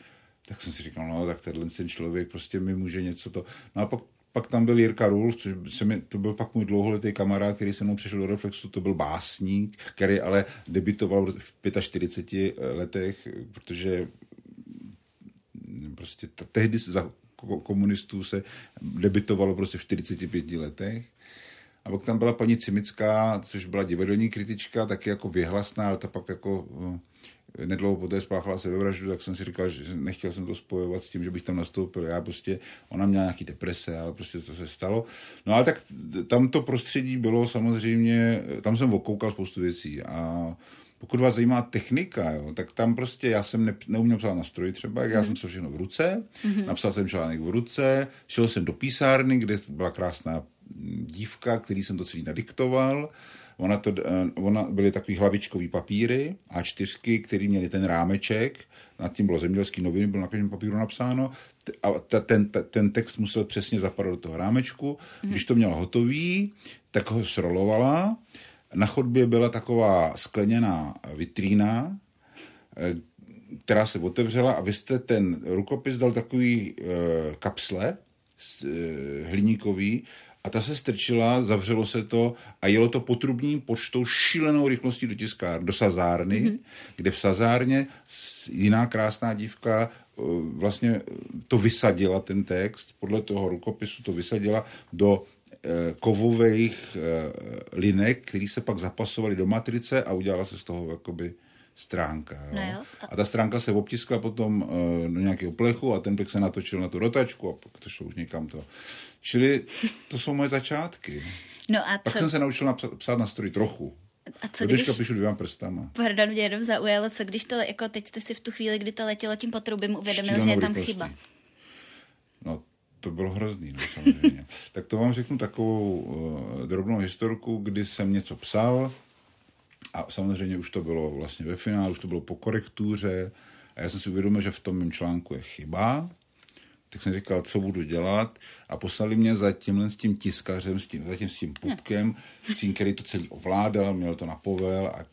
tak jsem si říkal, no tak tenhle ten člověk prostě mi může něco to... No a pak pak tam byl Jirka Rulf, což se mi, to byl pak můj dlouholetý kamarád, který se mnou přišel do Reflexu, to byl básník, který ale debitoval v 45 letech, protože prostě t- tehdy se za komunistů se debitovalo prostě v 45 letech. A pak tam byla paní Cimická, což byla divadelní kritička, taky jako vyhlasná, ale ta pak jako eh, nedlouho poté spáchala vraždu, tak jsem si říkal, že nechtěl jsem to spojovat s tím, že bych tam nastoupil. Já prostě, ona měla nějaký deprese, ale prostě to se stalo. No a tak tam to prostředí bylo samozřejmě, tam jsem okoukal spoustu věcí a pokud vás zajímá technika, jo, tak tam prostě já jsem ne, neuměl psát na stroji třeba, já mm. jsem se všechno v ruce, mm. napsal jsem článek v ruce, šel jsem do písárny, kde byla krásná mm, dívka, který jsem to celý nadiktoval, Ona to, eh, ona byly takový hlavičkový papíry a čtyřky, který měly ten rámeček, nad tím bylo zemědělský noviny, bylo na každém papíru napsáno a ta, ten, ta, ten text musel přesně zapadat do toho rámečku. Mm-hmm. Když to měla hotový, tak ho srolovala na chodbě byla taková skleněná vitrína, eh, která se otevřela a vy jste ten rukopis dal takový e, kapsle e, hliníkový a ta se strčila, zavřelo se to a jelo to potrubním počtou šílenou rychlostí do tiskár, do sazárny, mm-hmm. kde v sazárně jiná krásná dívka vlastně to vysadila ten text, podle toho rukopisu to vysadila do Eh, kovových eh, linek, které se pak zapasovaly do matrice a udělala se z toho jakoby stránka. Jo? No jo. A... a ta stránka se obtiskla potom eh, do nějakého plechu a ten plech se natočil na tu rotačku a pak to šlo už někam to. Čili to jsou moje začátky. No a co... Pak jsem se naučil napsat, psát na stroj trochu. A co když... píšu dvěma prstama. Pardon, mě jenom zaujalo, se, když to, jako teď jste si v tu chvíli, kdy to letělo tím potrubím, uvědomil, Štílenou že je tam rychlosti. chyba. No to bylo hrozný, no, samozřejmě. tak to vám řeknu takovou uh, drobnou historku, kdy jsem něco psal a samozřejmě už to bylo vlastně ve finále, už to bylo po korektuře a já jsem si uvědomil, že v tom mém článku je chyba, tak jsem říkal, co budu dělat a poslali mě za tímhle s tím tiskařem, s tím, za tím s tím pupkem, s tím, který to celý ovládal, měl to na povel a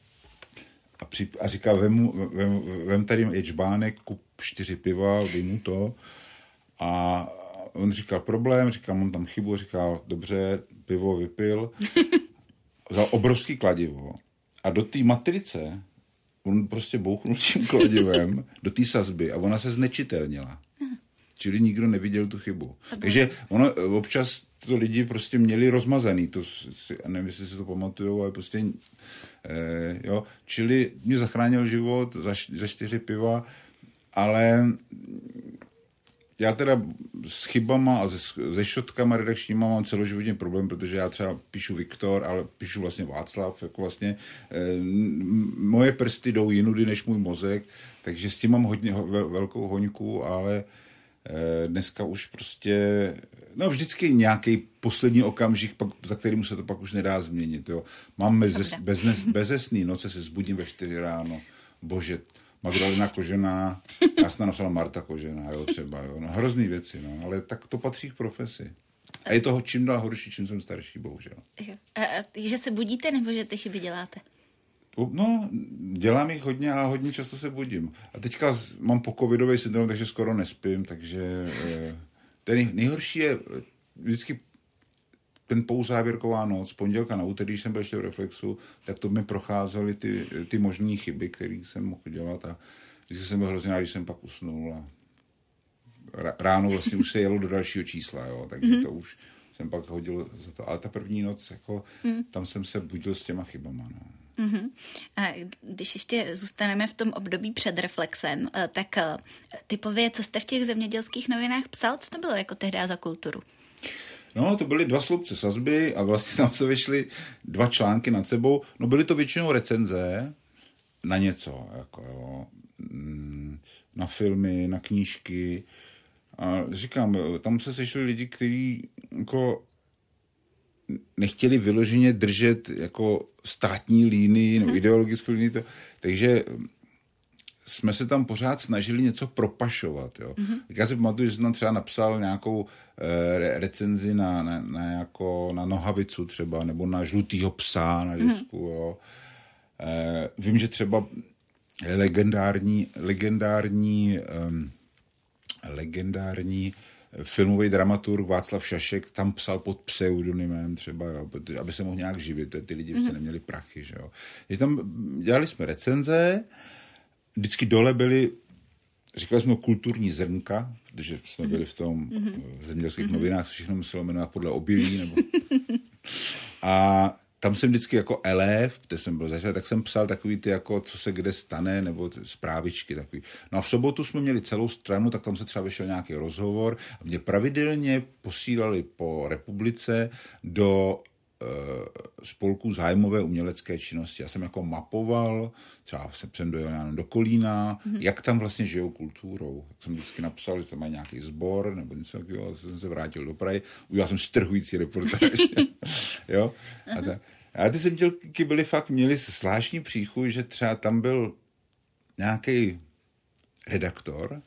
a, při, a říkal, vem, vem, vem tady ječbánek, kup čtyři piva, dej mu to. A on říkal problém, říkal, mám tam chybu, říkal, dobře, pivo vypil. Vzal obrovský kladivo a do té matrice on prostě bouchnul tím kladivem do té sazby a ona se znečitelnila. Čili nikdo neviděl tu chybu. Takže ono občas to lidi prostě měli rozmazaný, to si, nevím, jestli si to pamatujou, ale prostě, eh, jo, čili mě zachránil život za, za čtyři piva, ale já teda s chybama a se, se šotkama redakčníma mám celoživotně problém, protože já třeba píšu Viktor, ale píšu vlastně Václav, jako vlastně e, moje prsty jdou jinudy než můj mozek, takže s tím mám hodně vel, velkou hoňku, ale e, dneska už prostě, no vždycky nějaký poslední okamžik, pak, za kterým se to pak už nedá změnit, jo. Mám bez, bez, bezesný noce, se zbudím ve čtyři ráno, bože, Magdalena Kožená, já jsem napsala Marta Kožená, jo, třeba, jo. No, hrozný věci, no, ale tak to patří k profesi. A je toho čím dál horší, čím jsem starší, bohužel. Jo. A, že se budíte, nebo že ty chyby děláte? No, dělám jich hodně a hodně často se budím. A teďka mám po covidový syndrom, takže skoro nespím, takže eh, ten nejhorší je eh, vždycky ten pouzávěrková noc, pondělka na úterý, když jsem byl ještě v Reflexu, tak to mi procházely ty, ty možné chyby, které jsem mohl dělat a vždycky jsem byl hrozně rád, když jsem pak usnul a ráno vlastně už se jelo do dalšího čísla, jo, takže mm-hmm. to už jsem pak hodil za to. Ale ta první noc, jako, mm. tam jsem se budil s těma chybama, no. Mhm. A když ještě zůstaneme v tom období před reflexem, eh, tak eh, typově, co jste v těch zemědělských novinách psal, co to bylo jako tehdy za kulturu? No, to byly dva slupce sazby a vlastně tam se vyšly dva články nad sebou. No, byly to většinou recenze na něco, jako jo, mm, na filmy, na knížky. A říkám, tam se sešli lidi, kteří jako nechtěli vyloženě držet jako státní línii nebo mhm. ideologickou línii. To, takže jsme se tam pořád snažili něco propašovat. Jo. Mm-hmm. já si pamatuju, že jsem tam třeba napsal nějakou e, recenzi na, na, na, jako, na nohavicu třeba, nebo na žlutýho psa na mhm. disku. Mm-hmm. Jo. E, vím, že třeba legendární, legendární, um, legendární eh, filmový dramaturg Václav Šašek tam psal pod pseudonymem třeba, jo, protože, aby se mohl nějak živit, ty lidi mm-hmm. neměli prachy, že jo. Takže tam dělali jsme recenze, uh, vždycky dole byly, říkali jsme kulturní zrnka, protože jsme byli v tom v zemědělských mm-hmm. novinách, všechno muselo jmenovat podle obilí. Nebo... A tam jsem vždycky jako elef, kde jsem byl začal, tak jsem psal takový ty jako, co se kde stane, nebo zprávičky takový. No a v sobotu jsme měli celou stranu, tak tam se třeba vyšel nějaký rozhovor a mě pravidelně posílali po republice do Eh, spolků zájmové umělecké činnosti. Já jsem jako mapoval, třeba jsem dojel do Kolína, mm-hmm. jak tam vlastně žijou kulturou. Tak jsem vždycky napsal, že tam mají nějaký sbor nebo něco takového, jsem se vrátil do Prahy, udělal jsem strhující reportáž. jo? A, mhm. ta, a ty zemědělky byly fakt, měli zvláštní příchuť, že třeba tam byl nějaký redaktor,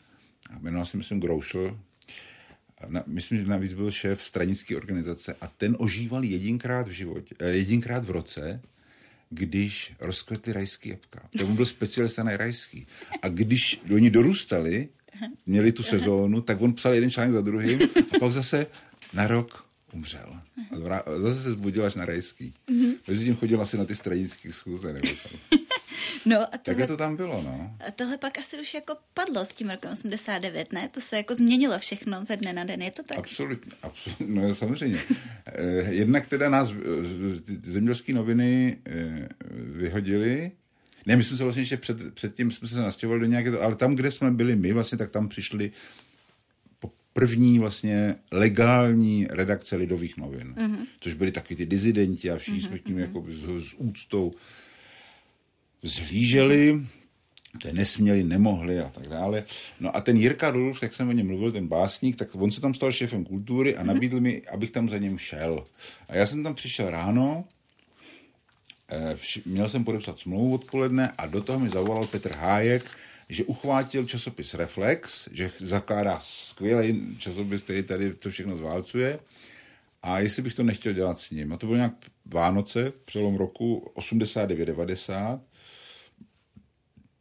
a jmenoval se myslím Groušl, na, myslím, že navíc byl šéf stranické organizace a ten ožíval jedinkrát v životě, eh, jedinkrát v roce, když rozkvetly rajský jabka. To byl specialista na rajský. A když oni dorůstali, měli tu sezónu, tak on psal jeden článek za druhým a pak zase na rok umřel. A zase se zbudil až na rajský. Mhm. Mezi tím chodil asi na ty stranické schůze. Nebo tam. No a tohle, Takhle to tam bylo, no. A tohle pak asi už jako padlo s tím rokem 89, ne? To se jako změnilo všechno ze dne na den, je to tak? Absolutně, absolutně, no samozřejmě. Eh, jednak teda nás eh, zemědělské noviny eh, vyhodili, ne, my jsme se vlastně ještě před, předtím jsme se nastěhovali do nějakého, ale tam, kde jsme byli my vlastně, tak tam přišli první vlastně legální redakce lidových novin, mm-hmm. což byli taky ty dizidenti a všichni mm-hmm. jsme mhm, k ním mhm. jako s, s úctou zhlíželi, to je nesměli, nemohli a tak dále. No a ten Jirka Rudolf, jak jsem o něm mluvil, ten básník, tak on se tam stal šéfem kultury a mhm. nabídl mi, abych tam za ním šel. A já jsem tam přišel ráno, eh, měl jsem podepsat smlouvu odpoledne a do toho mi zavolal Petr Hájek, že uchvátil časopis Reflex, že zakládá skvělý časopis, který tady to všechno zválcuje a jestli bych to nechtěl dělat s ním. A to bylo nějak Vánoce, přelom roku 89-90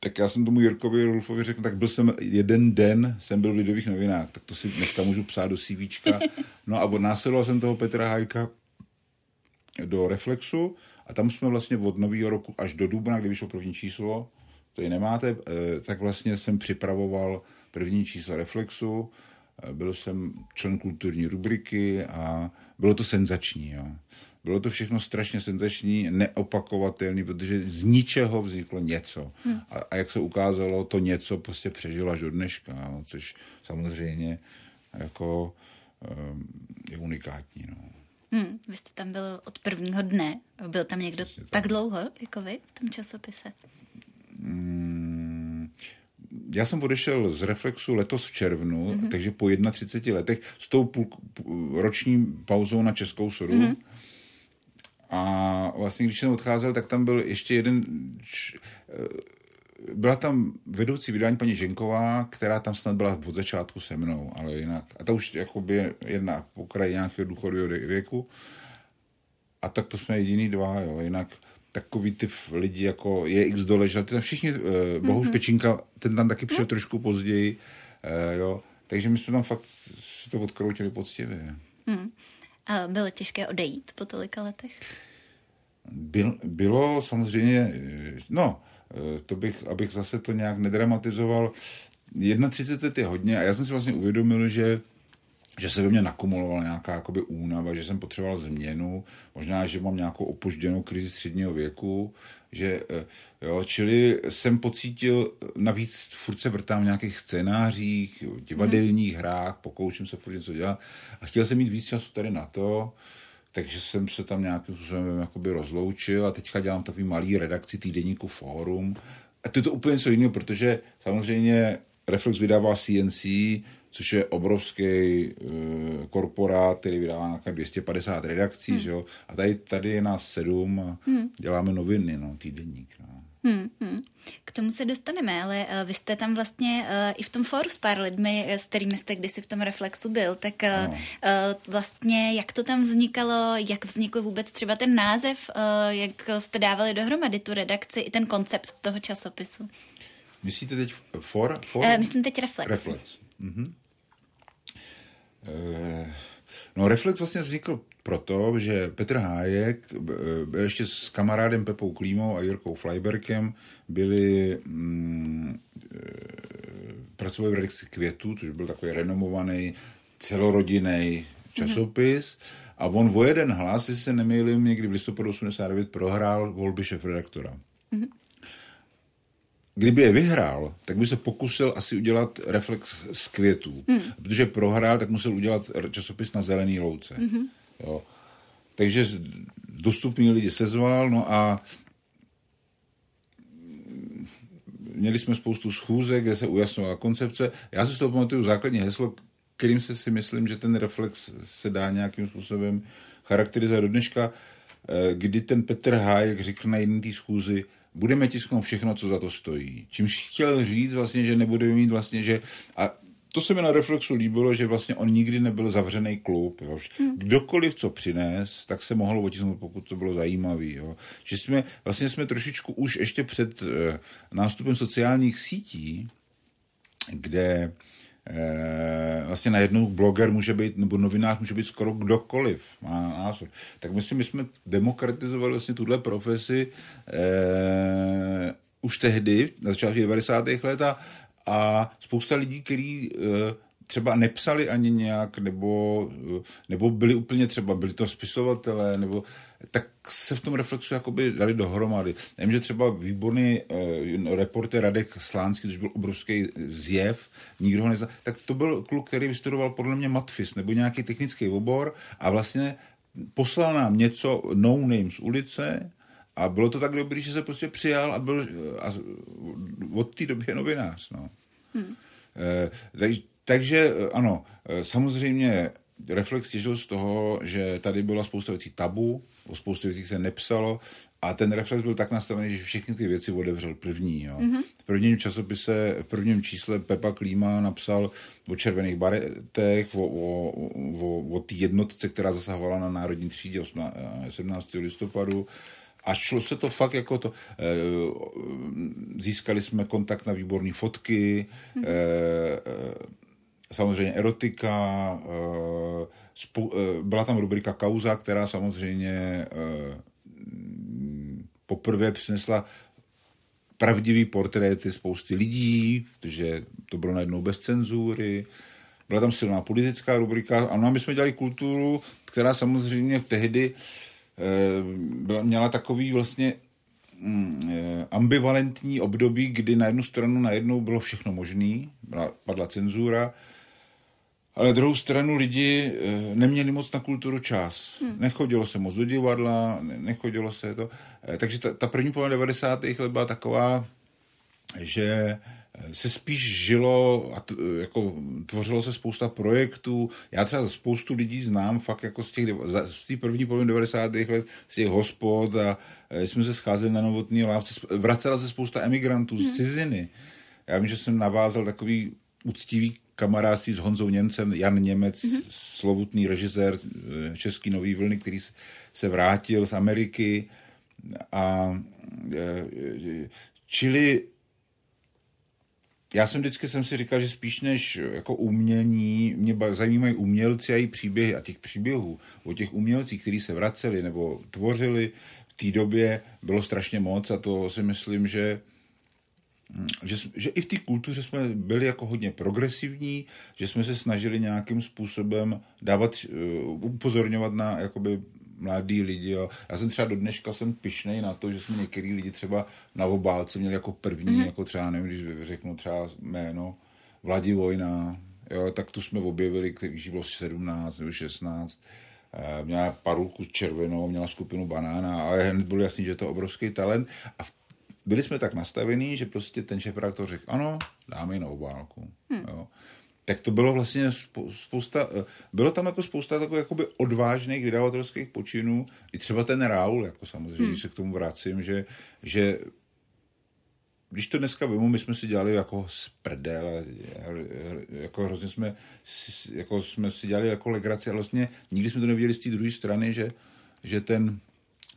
tak já jsem tomu Jirkovi Rolfovi řekl, tak byl jsem jeden den, jsem byl v Lidových novinách, tak to si dneska můžu psát do CVčka. No a následoval jsem toho Petra Hajka do Reflexu a tam jsme vlastně od nového roku až do dubna, kdy vyšlo první číslo, to je nemáte, eh, tak vlastně jsem připravoval první číslo Reflexu, eh, byl jsem člen kulturní rubriky a bylo to senzační. Jo. Bylo to všechno strašně senzační, neopakovatelný, protože z ničeho vzniklo něco. Hmm. A, a jak se ukázalo, to něco prostě přežilo až do dneška, no, což samozřejmě jako um, je unikátní. No. Hmm, vy jste tam byl od prvního dne. Byl tam někdo vlastně tak tam. dlouho, jako vy, v tom časopise? Hmm, já jsem odešel z Reflexu letos v červnu, mm-hmm. takže po 31 letech s tou půl, roční pauzou na Českou sodu. Mm-hmm. A vlastně, když jsem odcházel, tak tam byl ještě jeden... Eh, byla tam vedoucí vydání paní Ženková, která tam snad byla od začátku se mnou, ale jinak. A to už jakoby jedna pokraj nějakého důchodového věku. A tak to jsme jediný dva, jo. Jinak takový ty lidi, jako je X doležel, tam všichni, eh, Bohuš mm-hmm. Pečinka, ten tam taky přišel mm. trošku později, eh, jo. Takže my jsme tam fakt si to odkroutili poctivě. Mm. A bylo těžké odejít po tolika letech? Byl, bylo samozřejmě, eh, no, eh, to bych, abych zase to nějak nedramatizoval, 31 let je hodně a já jsem si vlastně uvědomil, že že se ve mně nakumulovala nějaká jakoby únava, že jsem potřeboval změnu, možná, že mám nějakou opožděnou krizi středního věku, že eh, jo, čili jsem pocítil, navíc furt se vrtám v nějakých scénářích, v divadelních mm-hmm. hrách, pokouším se furt něco dělat a chtěl jsem mít víc času tady na to, takže jsem se tam nějakým způsobem jakoby rozloučil a teďka dělám takový malý redakci týdeníku Forum. A to je to úplně něco jiného, protože samozřejmě Reflex vydává CNC, což je obrovský uh, korporát, který vydává nějaká 250 redakcí, hmm. že jo? A tady, tady je nás sedm a hmm. děláme noviny, no, týdenník, no. Hmm, hmm. K tomu se dostaneme, ale uh, vy jste tam vlastně uh, i v tom fóru s pár lidmi, s kterými jste kdysi v tom reflexu byl, tak uh, uh, vlastně jak to tam vznikalo, jak vznikl vůbec třeba ten název, uh, jak jste dávali dohromady tu redakci i ten koncept toho časopisu? Myslíte teď for? for? Uh, myslím teď reflex. Reflex. Mm-hmm. Eh, no, Reflex vlastně vznikl proto, že Petr Hájek eh, byl ještě s kamarádem Pepou Klímou a Jirkou Flyberkem byli mm, eh, pracovali v redakci květu, což byl takový renomovaný celorodinný časopis. Mm-hmm. A on o jeden hlas, jestli se nemýlím, někdy v listopadu 89 prohrál volby šef redaktora. Mm-hmm kdyby je vyhrál, tak by se pokusil asi udělat reflex z květů. Hmm. Protože prohrál, tak musel udělat časopis na zelený louce. Hmm. Jo. Takže dostupní lidi sezval, no a měli jsme spoustu schůzek, kde se ujasňovala koncepce. Já si z toho pamatuju základní heslo, kterým se si myslím, že ten reflex se dá nějakým způsobem charakterizovat do dneška, eh, kdy ten Petr Hájek řekl na jedné schůzi, budeme tisknout všechno, co za to stojí. Čímž chtěl říct vlastně, že nebudeme mít vlastně, že... A to se mi na Reflexu líbilo, že vlastně on nikdy nebyl zavřený klub. Jo. Hmm. Kdokoliv, co přines, tak se mohlo otisnout, pokud to bylo zajímavé. Že jsme, vlastně jsme trošičku už ještě před e, nástupem sociálních sítí, kde e, vlastně najednou bloger může být, nebo novinář může být skoro kdokoliv, má názor. Tak myslím, my jsme demokratizovali vlastně tuhle profesi e, už tehdy, na začátku 90. let a, a spousta lidí, kteří eh, třeba nepsali ani nějak, nebo, nebo byli úplně třeba, byli to spisovatelé, nebo tak se v tom reflexu jakoby dali dohromady. Já vím, že třeba výborný eh, reporter Radek Slánský, což byl obrovský zjev, nikdo ho neznal, tak to byl kluk, který vystudoval podle mě matfis nebo nějaký technický obor a vlastně poslal nám něco no name z ulice, a bylo to tak dobrý, že se prostě přijal a byl eh, a od té doby je novinář. No. Hmm. E, takže takže eh, ano, eh, samozřejmě Reflex těžil z toho, že tady byla spousta věcí tabu, o spoustě věcí se nepsalo a ten reflex byl tak nastavený, že všechny ty věci odevřel první. Jo. Mm-hmm. V prvním časopise, v prvním čísle Pepa Klíma napsal o červených baretech, o, o, o, o té jednotce, která zasahovala na národní třídě 18, 17. Eh, listopadu. A šlo se to fakt jako to. Získali jsme kontakt na výborné fotky, mm-hmm samozřejmě erotika, eh, eh, byla tam rubrika Kauza, která samozřejmě eh, poprvé přinesla pravdivý portréty spousty lidí, protože to bylo najednou bez cenzury. Byla tam silná politická rubrika. Ano, my jsme dělali kulturu, která samozřejmě tehdy byla, měla takový vlastně mm, ambivalentní období, kdy na jednu stranu najednou bylo všechno možné, padla cenzura, ale druhou stranu lidi eh, neměli moc na kulturu čas. Hmm. Nechodilo se moc do divadla, nechodilo se to. Eh, takže ta, ta první polovina 90. let byla taková, že eh, se spíš žilo a t, jako tvořilo se spousta projektů. Já třeba spoustu lidí znám fakt jako z těch z tý první poloviny 90. let z těch hospod a jsme se scházeli na novotný lávce. Vracela se spousta emigrantů hmm. z hm. ciziny. Já vím, že jsem navázal takový úctivý kamarádství s Honzou Němcem, Jan Němec, mm-hmm. slovutný režisér eh, Český nový vlny, který se vrátil z Ameriky a eh, čili já jsem vždycky jsem si říkal, že spíš než eh, jako umění, mě zajímají umělci a jejich příběhy a těch příběhů o těch umělcích, kteří se vraceli nebo tvořili v té době bylo strašně moc a to si myslím, že že, že i v té kultuře jsme byli jako hodně progresivní, že jsme se snažili nějakým způsobem dávat, eh, upozorňovat na jakoby mladý lidi. Jo. Já jsem třeba do dneška jsem pišnej na to, že jsme některý lidi třeba na obálce měli jako první, mm-hmm. jako třeba, nevím, když řeknu třeba jméno, Vladi Vojna, jo, tak tu jsme objevili, když bylo 17 nebo 16, eh, měla paruku červenou, měla skupinu banána, ale hned bylo jasný, že to je obrovský talent a v byli jsme tak nastavení, že prostě ten šéf to řekl, ano, dáme jinou obálku. Hmm. Jo. Tak to bylo vlastně spousta, eh, bylo tam jako spousta takových jakoby odvážných vydavatelských počinů, i třeba ten Raul, jako samozřejmě, hmm. se k tomu vracím, že, že když to dneska vymu, my jsme si dělali jako z prdele, jako hrozně jsme, jako jsme si dělali jako legraci, ale vlastně nikdy jsme to neviděli z té druhé strany, že, že ten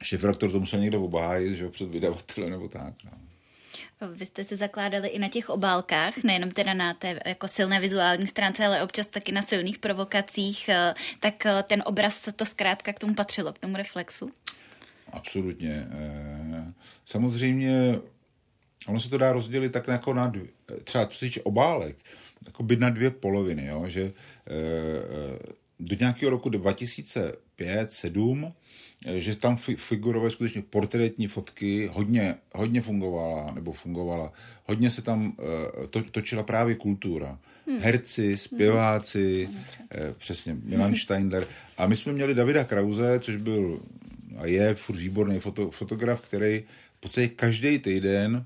šifraktor to musel někdo obhájit, že před vydavatelem nebo tak. No. Vy jste se zakládali i na těch obálkách, nejenom teda na té jako silné vizuální stránce, ale občas taky na silných provokacích, eh, tak eh, ten obraz to zkrátka k tomu patřilo, k tomu reflexu? Absolutně. Eh, samozřejmě ono se to dá rozdělit tak jako na dvě, třeba co se obálek, jako by na dvě poloviny, jo? že do nějakého roku 2005 7 eh, že tam figurové skutečně portrétní fotky, hodně, hodně fungovala, nebo fungovala, hodně se tam eh, to, točila právě kultura. Hmm. Herci, hmm. zpěváci, hmm. přesně, Milan Steindler. A my jsme měli Davida Krause, což byl a je furt výborný foto, fotograf, který v podstatě každý týden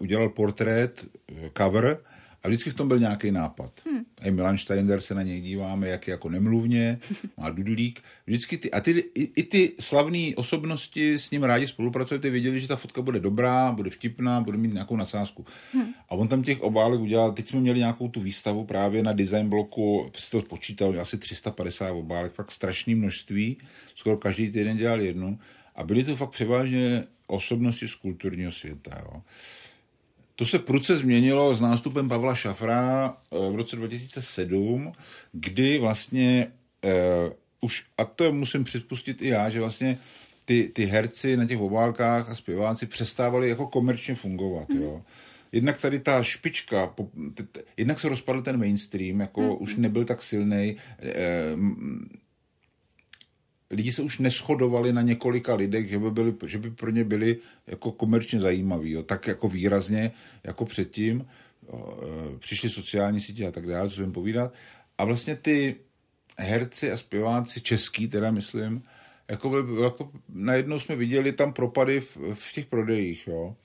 udělal portrét, cover, a vždycky v tom byl nějaký nápad. Hmm. I Milan Steiner se na něj díváme, jak je jako nemluvně, má dudlík. Vždycky ty, a ty, i, i ty slavné osobnosti s ním rádi spolupracují, ty věděli, že ta fotka bude dobrá, bude vtipná, bude mít nějakou nasázku. Hmm. A on tam těch obálek udělal, teď jsme měli nějakou tu výstavu právě na design bloku, si to počítal, asi 350 obálek, fakt strašné množství, skoro každý týden dělal jednu. A byly to fakt převážně osobnosti z kulturního světa. Jo. To se prudce změnilo s nástupem Pavla Šafra eh, v roce 2007, kdy vlastně eh, už, a to musím připustit i já, že vlastně ty, ty herci na těch obálkách a zpěváci přestávali jako komerčně fungovat, mm. jo. Jednak tady ta špička, jednak se rozpadl ten mainstream, jako mm. už nebyl tak silný. Eh, lidi se už neschodovali na několika lidech, že by, byli, že by pro ně byli jako komerčně zajímaví, jo. tak jako výrazně jako předtím. Jo. E, Přišly sociální sítě a tak dále, co jim povídat. A vlastně ty herci a zpěváci český, teda myslím, jako, by, jako najednou jsme viděli tam propady v, v těch prodejích, jo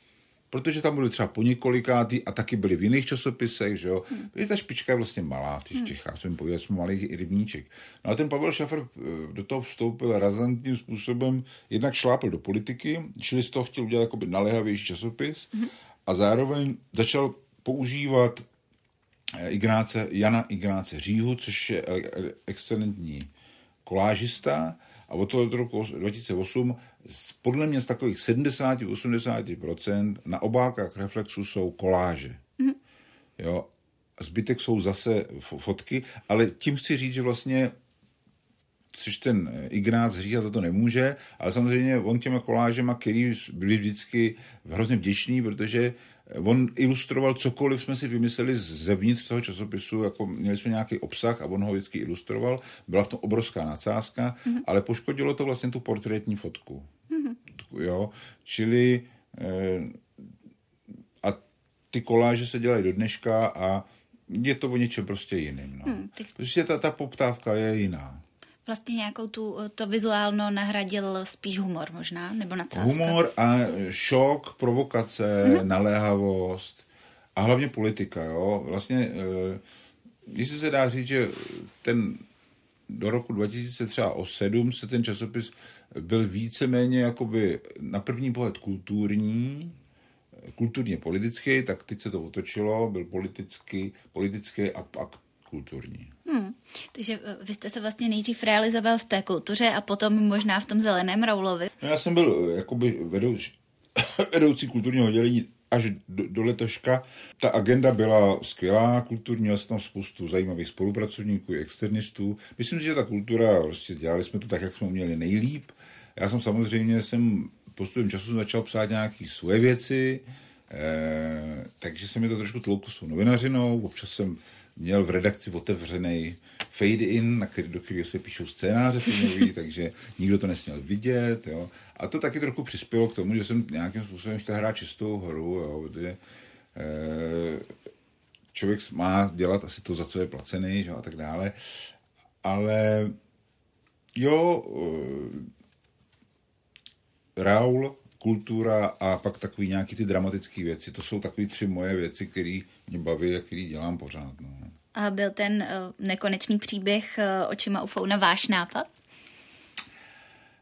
protože tam byly třeba po několikátý a taky byly v jiných časopisech, že jo. Hmm. Protože ta špička je vlastně malá, ty v hmm. Čechách, jsem pověděl, jsme malý rybníček. No a ten Pavel Šafr eh, do toho vstoupil razantním způsobem, jednak šlápl do politiky, čili z toho chtěl udělat jakoby naléhavější časopis hmm. a zároveň začal používat eh, Ignáce, Jana Ignáce Říhu, což je excelentní kolážista a od toho roku 2008 podle mě z takových 70-80% na obálkách Reflexu jsou koláže. Mm-hmm. Jo, zbytek jsou zase fotky, ale tím chci říct, že vlastně což ten eh, Ignác říká, za to nemůže, ale samozřejmě on těma kolážema, který byli vždycky hrozně vděčný, protože on ilustroval cokoliv, jsme si vymysleli zevnitř toho časopisu, jako měli jsme nějaký obsah a on ho vždycky ilustroval. Byla v tom obrovská nadsázka, mm-hmm. ale poškodilo to vlastně tu portrétní fotku. Mm-hmm. Jo, čili eh, a ty koláže se dělají do dneška a je to o něčem prostě jiným. No. Mm, Prostě ta, ta poptávka je jiná vlastně nějakou tu, to vizuálno nahradil spíš humor možná, nebo nadsázka. Humor a šok, provokace, mm-hmm. naléhavost a hlavně politika, jo. Vlastně, eh, jestli se dá říct, že ten do roku 2007 se ten časopis byl víceméně jakoby na první pohled kulturní, kulturně politický, tak teď se to otočilo, byl politicky, politický a, a kulturní. Hmm. Takže eh, vy jste se vlastně nejdřív realizoval v té kultuře a potom možná v tom zeleném roulovi. No já jsem byl eh, jakoby vedoucí, vedoucí kulturního oddělení až do, do letoška. Ta agenda byla skvělá, kulturní, měl jsem tam spoustu zajímavých spolupracovníků, externistů. Myslím si, že ta kultura, prostě dělali jsme to tak, jak jsme uměli nejlíp. Já jsem samozřejmě jsem postupem času začal psát nějaké svoje věci, eh, takže se mi to trošku tlouklo s tou novinařinou, občas jsem měl v redakci otevřený fade-in, na který, do chvíli se píšou scénáře filmový, takže nikdo to nesměl vidět. Jo. A to taky trochu přispělo k tomu, že jsem nějakým způsobem chtěl hrát čistou hru, jo, protože e, člověk má dělat asi to, za co je placený že, a tak dále. Ale jo, e, eh, Raul, kultura a pak takový nějaký ty dramatické věci. To jsou takové tři moje věci, které mě baví a které dělám pořád. No. A byl ten eh, nekonečný příběh eh, očima na váš nápad?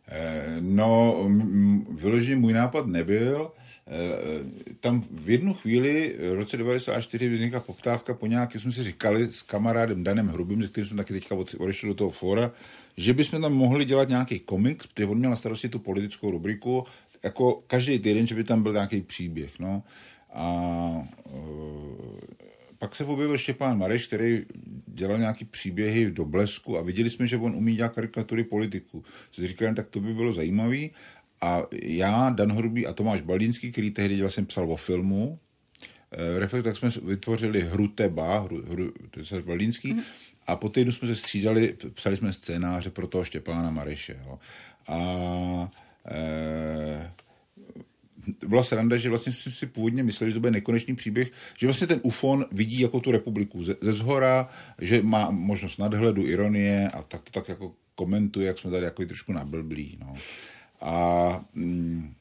Eh, no, vyložený můj nápad nebyl. Tam v jednu chvíli, v roce 1994, vznikla poptávka po nějaké, jsme si říkali s kamarádem Danem Hrubým, se kterým jsme taky teďka odešli do toho fora, že bychom tam mohli dělat nějaký komiks, protože on měl na starosti tu politickou rubriku, jako každý týden, že by tam byl nějaký příběh. No. A pak se objevil Štěpán Mareš, který dělal nějaký příběhy do blesku a viděli jsme, že on umí dělat karikatury politiku. Jsem říkal, tak to by bylo zajímavý. A já, Dan Hrubý a Tomáš Balínský, který tehdy dělal, jsem psal o filmu, eh, Reflex, tak jsme vytvořili hru Teba, hru, hru to Balínský, mm. a po týdnu jsme se střídali, psali jsme scénáře pro toho Štěpána Mareše. Jo. A e, byla sranda, že vlastně jsem si původně myslel, že to bude nekonečný příběh, že vlastně ten UFON vidí jako tu republiku ze, ze zhora, že má možnost nadhledu, ironie a tak, to tak jako komentuje, jak jsme tady jako trošku nablblí. No. A mm,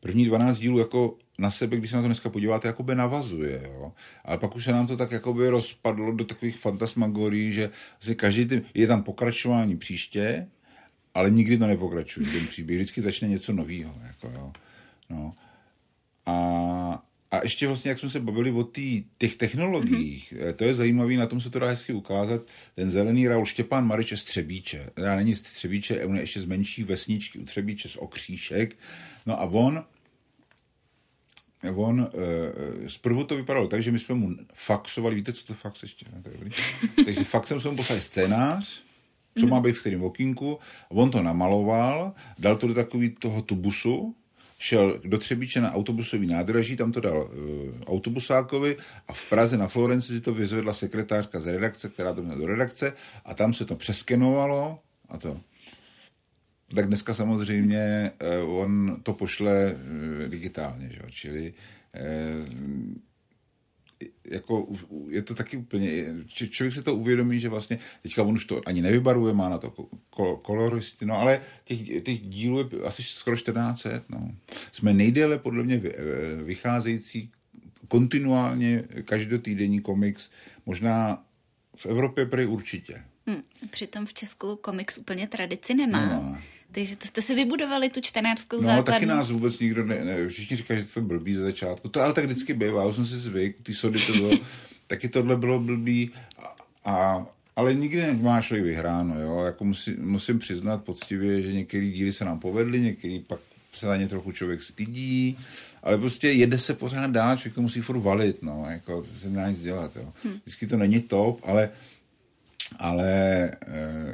první 12 dílů jako na sebe, když se na to dneska podíváte, jakoby navazuje, jo. Ale pak už se nám to tak jakoby rozpadlo do takových fantasmagorií, že vlastně každý tým, je tam pokračování příště, ale nikdy to nepokračuje ten příběh. Vždycky začne něco nového, jako jo. No. A, a ještě vlastně, jak jsme se bavili o tý, těch technologiích, mm-hmm. to je zajímavé, na tom se to dá hezky ukázat. Ten zelený Raul Štěpán Marič je z Třebíče. Teda eh, není z Třebíče, on je ještě z menší vesničky u Třebíče, z Okříšek. No a on On, e, eh, zprvu to vypadalo tak, že my jsme mu faxovali, víte, co to fax ještě? Ne, to je Takže faxem jsme mu poslali scénář, co má mhm. být v kterém okinku. On to namaloval, dal to do takového toho tubusu, šel do Třebíče na autobusový nádraží, tam to dal uh, autobusákovi a v Praze na Florenci si to vyzvedla sekretářka z redakce, která to měla do redakce a tam se to přeskenovalo a to. Tak dneska samozřejmě uh, on to pošle uh, digitálně, že? čili uh, jako, je to taky úplně, č- člověk si to uvědomí, že vlastně, teďka on už to ani nevybaruje, má na to ko- koloristy, no ale těch, těch dílů je asi skoro 1400, no. Jsme nejdéle podle mě eh, vycházející kontinuálně každotýdenní komiks, možná v Evropě prý určitě. Hmm, přitom v Česku komiks úplně tradici nemá. No. Takže to jste si vybudovali tu čtenářskou no, základnu. No taky nás vůbec nikdo ne, ne všichni říkají, že to blbý ze začátku. To ale tak vždycky bývá, už jsem si zvyk, ty sody to bylo, taky tohle bylo blbý. A, a, ale nikdy nemáš vyhráno, jo. Jako musí, musím přiznat poctivě, že některé díly se nám povedly, některé pak se na ně trochu člověk stydí, ale prostě jede se pořád dál, člověk to musí furt valit, no, jako se nedá nic dělat, jo. Hm. Vždycky to není top, ale ale e,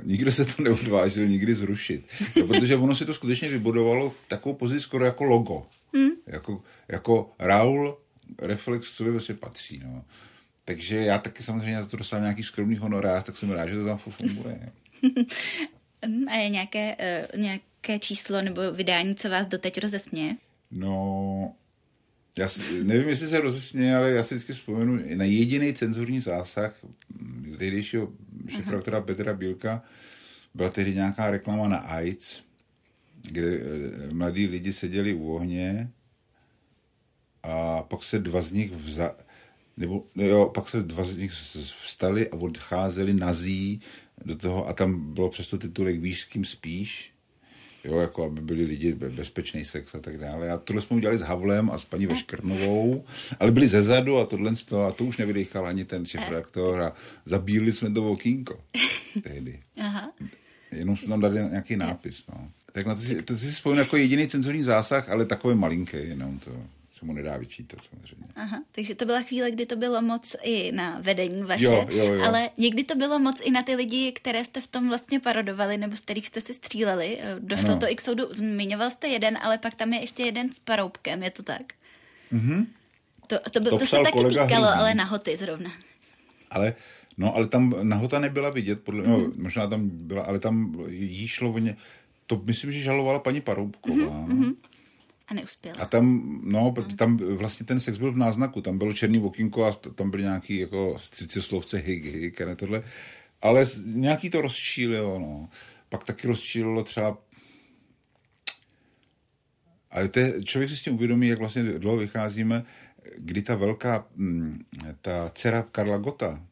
nikdo se to neodvážil nikdy zrušit, no, protože ono si to skutečně vybudovalo takovou pozici skoro jako logo. Hmm. Jako, jako Raul Reflex, co by vlastně prostě patří. No. Takže já taky samozřejmě za to dostávám nějaký skromný honorář, tak jsem rád, že to tam funguje. A je nějaké, eh, nějaké číslo nebo vydání, co vás doteď rozesměje? No, já si, nevím, jestli se rozesměje, ale já si vždycky vzpomenu na jediný cenzurní zásah tehdejšího šéf redaktora Petra Bílka, byla tehdy nějaká reklama na AIDS, kde eh, mladí lidi seděli u ohně a pak se dva z nich vza, nebo no jo, pak se dva z nich vstali a odcházeli nazí do toho a tam bylo přesto titulek Víš, s kým spíš? jo, jako aby byli lidi bezpečný sex a tak dále. A tohle jsme udělali s Havlem a s paní Veškrnovou, ale byli ze zadu a tohle a to už nevydechal ani ten šef reaktor a zabíjeli jsme to okýnko tehdy. Aha. Jenom jsme tam dali nějaký nápis, no. Tak to si, to si vzpomínám jako jediný cenzurní zásah, ale takový malinký jenom to se mu nedá vyčítat samozřejmě. Aha, takže to byla chvíle, kdy to bylo moc i na vedení vaše, jo, jo, jo. ale někdy to bylo moc i na ty lidi, které jste v tom vlastně parodovali, nebo z kterých jste si stříleli. Eh, Došlo ano. to i k soudu, zmiňoval jste jeden, ale pak tam je ještě jeden s paroubkem, je to tak? Mhm. To, to, by, to, to se taky týkalo, Hrudný. ale na hoty zrovna. Ale No, ale tam nahota nebyla vidět, podle, mm. no, mhm. možná tam byla, ale tam jí šlo o ně, to myslím, že žalovala paní Paroubková. Mm-hmm. A neuspěla. A tam, no, hmm. tam vlastně ten sex byl v náznaku, tam bylo černý okýnko a tam byly nějaký jako cicislovce hig, hig a tohle. Ale nějaký to rozčílilo, no. Pak taky rozčílilo třeba A to je, člověk si s tím uvědomí, jak vlastně dlouho vycházíme, kdy ta velká, mm, ta dcera Karla Gota,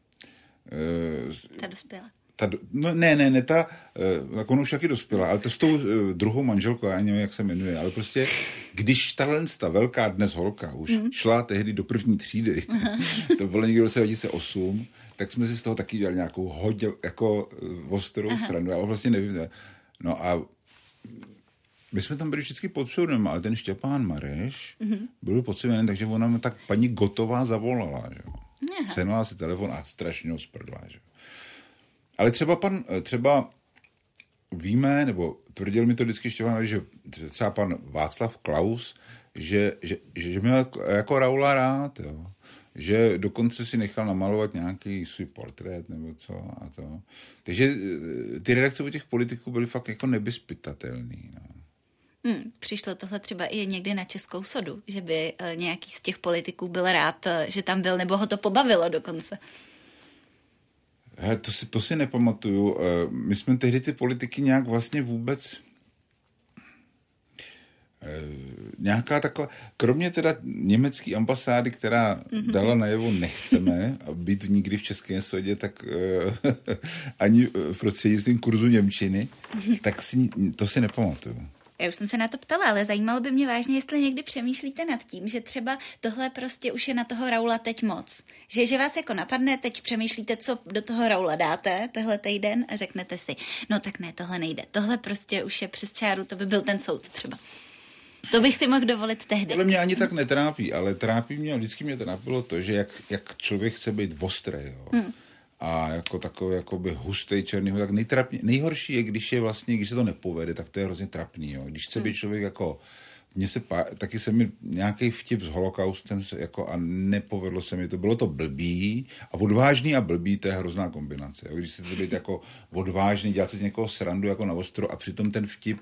eh, ta dospěla ta, no, ne, ne, ne, ta, eh, jako ona už taky dospěla, ale to s tou eh, druhou manželkou, já nevím, jak se jmenuje, ale prostě, když tahle ta velká dnes holka už mm. šla tehdy do první třídy, mhm. to bylo někdy v roce 2008, tak jsme si z toho taky dělali nějakou hodně jako eh, ostrou Aha. stranu, já vlastně nevím, ne. no a my jsme tam byli vždycky pod soudem, ale ten Štěpán Mareš mm-hmm. byl podsoudený, takže ona mi tak paní Gotová zavolala, že jo. Senala si telefon a strašně ho že jo. Ale třeba pan, eh, třeba víme, nebo tvrdil mi to vždycky Štěván, že třeba pan Václav Klaus, že, že, že, že měl jako, jako Raula rád, jo. Že dokonce si nechal namalovat nějaký svůj portrét nebo co a to. Takže eh, ty redakce u těch politiků byly fakt jako nebyspytatelný. No. Hmm, přišlo tohle třeba i někdy na Českou sodu, že by eh, nějaký z těch politiků byl rád, že tam byl, nebo ho to pobavilo dokonce. He, to, si, to si nepamatuju. Eh, my jsme tehdy ty politiky nějak vlastně vůbec eh, nějaká taková, kromě teda německé ambasády, která mhm. dala najevo nechceme být nikdy v české sodě, tak eh, ani v prostřednictvím kurzu Němčiny, mhm. tak si, to si nepamatuju. Já už jsem se na to ptala, ale zajímalo by mě vážně, jestli někdy přemýšlíte nad tím, že třeba tohle prostě už je na toho Raula teď moc. Že, že vás jako napadne, teď přemýšlíte, co do toho Raula dáte tehle týden a řeknete si, no tak ne, tohle nejde, tohle prostě už je přes čáru, to by byl ten soud třeba. To bych si mohl dovolit tehdy. Ale mě ani tak netrápí, ale trápí mě, vždycky mě trápilo to, že jak, jak člověk chce být ostrý, jo. Hmm a jako takový jako by hustý černý, tak nejtrapně, nejhorší je, když je vlastně, když se to nepovede, tak to je hrozně trapný, jo. Když chce být hm. člověk jako mně se pá, taky se mi nějaký vtip s holokaustem se, jako a nepovedlo se mi to. Bylo to blbý a odvážný a blbý, to je hrozná kombinace. Jo? Když chcete být jako odvážný, dělat si z někoho srandu jako na ostro a přitom ten vtip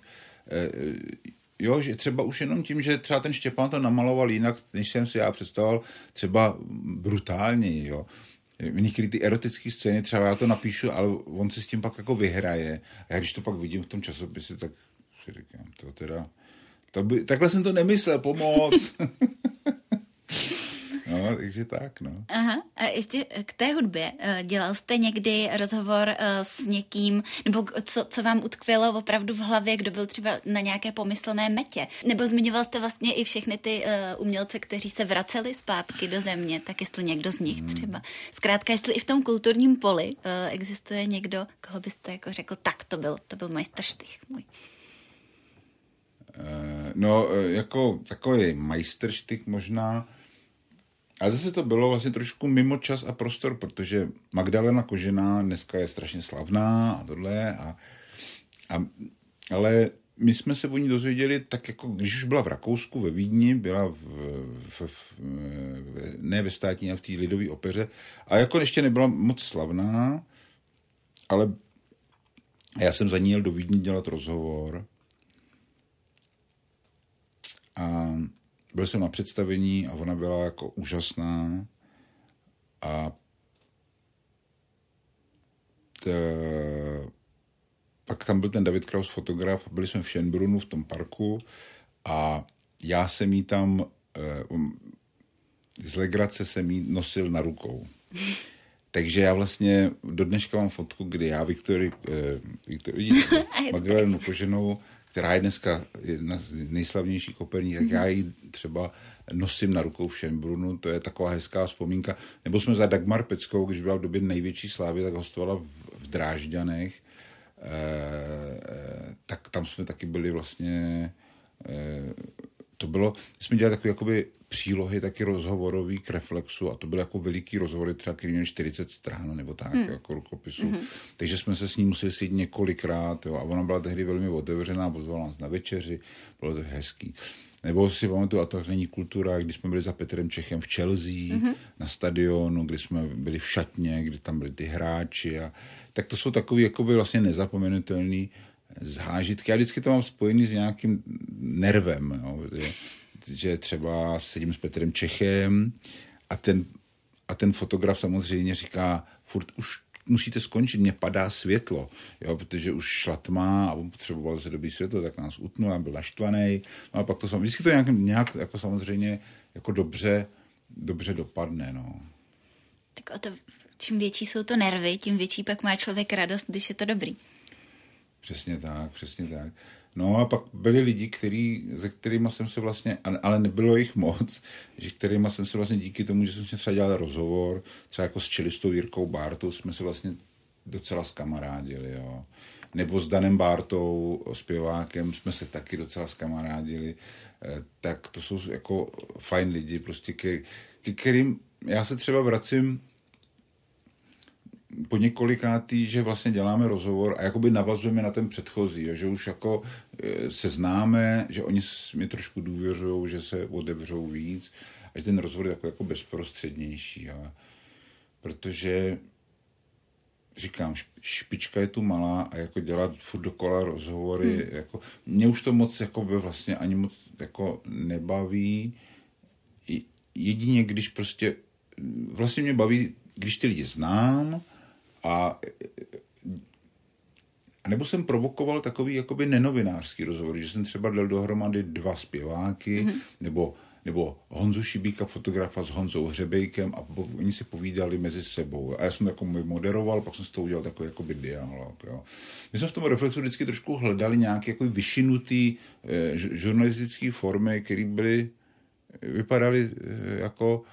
eh, Jo, že třeba už jenom tím, že třeba ten Štěpán to namaloval jinak, než jsem si já představoval, třeba brutálně, jo některé ty erotické scény, třeba já to napíšu, ale on se s tím pak jako vyhraje. A já když to pak vidím v tom časopise, tak si říkám, to teda... To by, takhle jsem to nemyslel, pomoc. No, takže tak, no. Aha, a ještě k té hudbě. Eh, dělal jste někdy rozhovor eh, s někým, nebo co, co vám utkvělo opravdu v hlavě, kdo byl třeba na nějaké pomyslné metě? Nebo zmiňoval jste vlastně i všechny ty eh, umělce, kteří se vraceli zpátky do země, tak jestli někdo z nich hmm. třeba. Zkrátka, jestli i v tom kulturním poli existuje někdo, koho byste jako řekl, tak to byl, to byl majstrštych můj. No, jako takový majstrštych možná a zase to bylo vlastně trošku mimo čas a prostor, protože Magdalena Kožená dneska je strašně slavná a tohle. A, a, ale my jsme se o ní dozvěděli tak jako, když už byla v Rakousku, ve Vídni, byla v, v, v, ne ve státní, ale v té lidové opeře. A jako ještě nebyla moc slavná, ale já jsem za ní jel do Vídni dělat rozhovor. A byl jsem na představení a ona byla jako úžasná a t, pak tam byl ten David Kraus fotograf, byli jsme v Schönbrunnu v tom parku a já jsem jí tam eh, um, z legrace jsem jí nosil na rukou. Takže já vlastně do dneška mám fotku, kdy já Viktorii, eh, Viktor, Magdalenu Koženou která je dneska jedna z nejslavnějších operních, tak já ji třeba nosím na rukou všem Brunu, to je taková hezká vzpomínka. Nebo jsme za Dagmar Peckou, když byla v době největší slávy, tak hostovala v, v Drážďanech, eh, eh tak tam jsme taky byli vlastně, eh, to bylo, jsme dělali takový jakoby přílohy taky rozhovorový k Reflexu a to byly jako veliký rozhovory, třeba který měl 40 stran nebo tak, mm. jako rukopisu. Hmm. Takže jsme se s ní museli sít několikrát jo, a ona byla tehdy velmi otevřená, pozvala nás na večeři, bylo to hezký. Nebo si pamatuju, a to není kultura, když jsme byli za Petrem Čechem v Chelsea, mm-hmm. na stadionu, kdy jsme byli v šatně, kdy tam byli ty hráči. A, tak to jsou takové jakoby vlastně nezapomenutelné zážitky. Já vždycky to mám spojený s nějakým nervem. Jo že třeba sedím s Petrem Čechem a ten, a ten fotograf samozřejmě říká, furt už musíte skončit, mě padá světlo, jo, protože už šla tma a on potřeboval se dobý světlo, tak nás utnul a byl naštvaný. No a pak to samozřejmě, vždycky to nějak, nějak jako samozřejmě jako dobře, dobře dopadne, no. Tak o to, čím větší jsou to nervy, tím větší pak má člověk radost, když je to dobrý. Přesně tak, přesně tak. No a pak byli lidi, který, se kterými jsem se vlastně, ale nebylo jich moc, že kterými jsem se vlastně díky tomu, že jsem se třeba dělal rozhovor, třeba jako s čelistou Jirkou Bartou, jsme se vlastně docela skamarádili, jo. Nebo s Danem Bartou, zpěvákem, jsme se taky docela skamarádili. Eh, tak to jsou jako fajn lidi, prostě ke, ke kterým já se třeba vracím po několikátý, že vlastně děláme rozhovor a jakoby navazujeme na ten předchozí, jo, že už jako e, se známe, že oni mi trošku důvěřují, že se otevřou víc a že ten rozhovor je jako, jako bezprostřednější. Jo. Protože říkám, špička je tu malá a jako dělat furt dokola rozhovory, hmm. jako, mě už to moc jako by vlastně ani moc jako nebaví. Jedině, když prostě, vlastně mě baví, když ty lidi znám, a a nebo jsem provokoval takový jakoby nenovinářský rozhovor, že jsem třeba dal dohromady dva zpěváky, mm-hmm. nebo, nebo Honzu Šibíka, fotografa s Honzou Hřebejkem a po, oni si povídali mezi sebou. A já jsem jako moderoval, pak jsem s toho udělal takový jakoby dialog. Jo. My jsme v tom reflexu vždycky trošku hledali nějaké jako vyšinutý eh, žurnalistické formy, které byly, eh, vypadaly eh, jako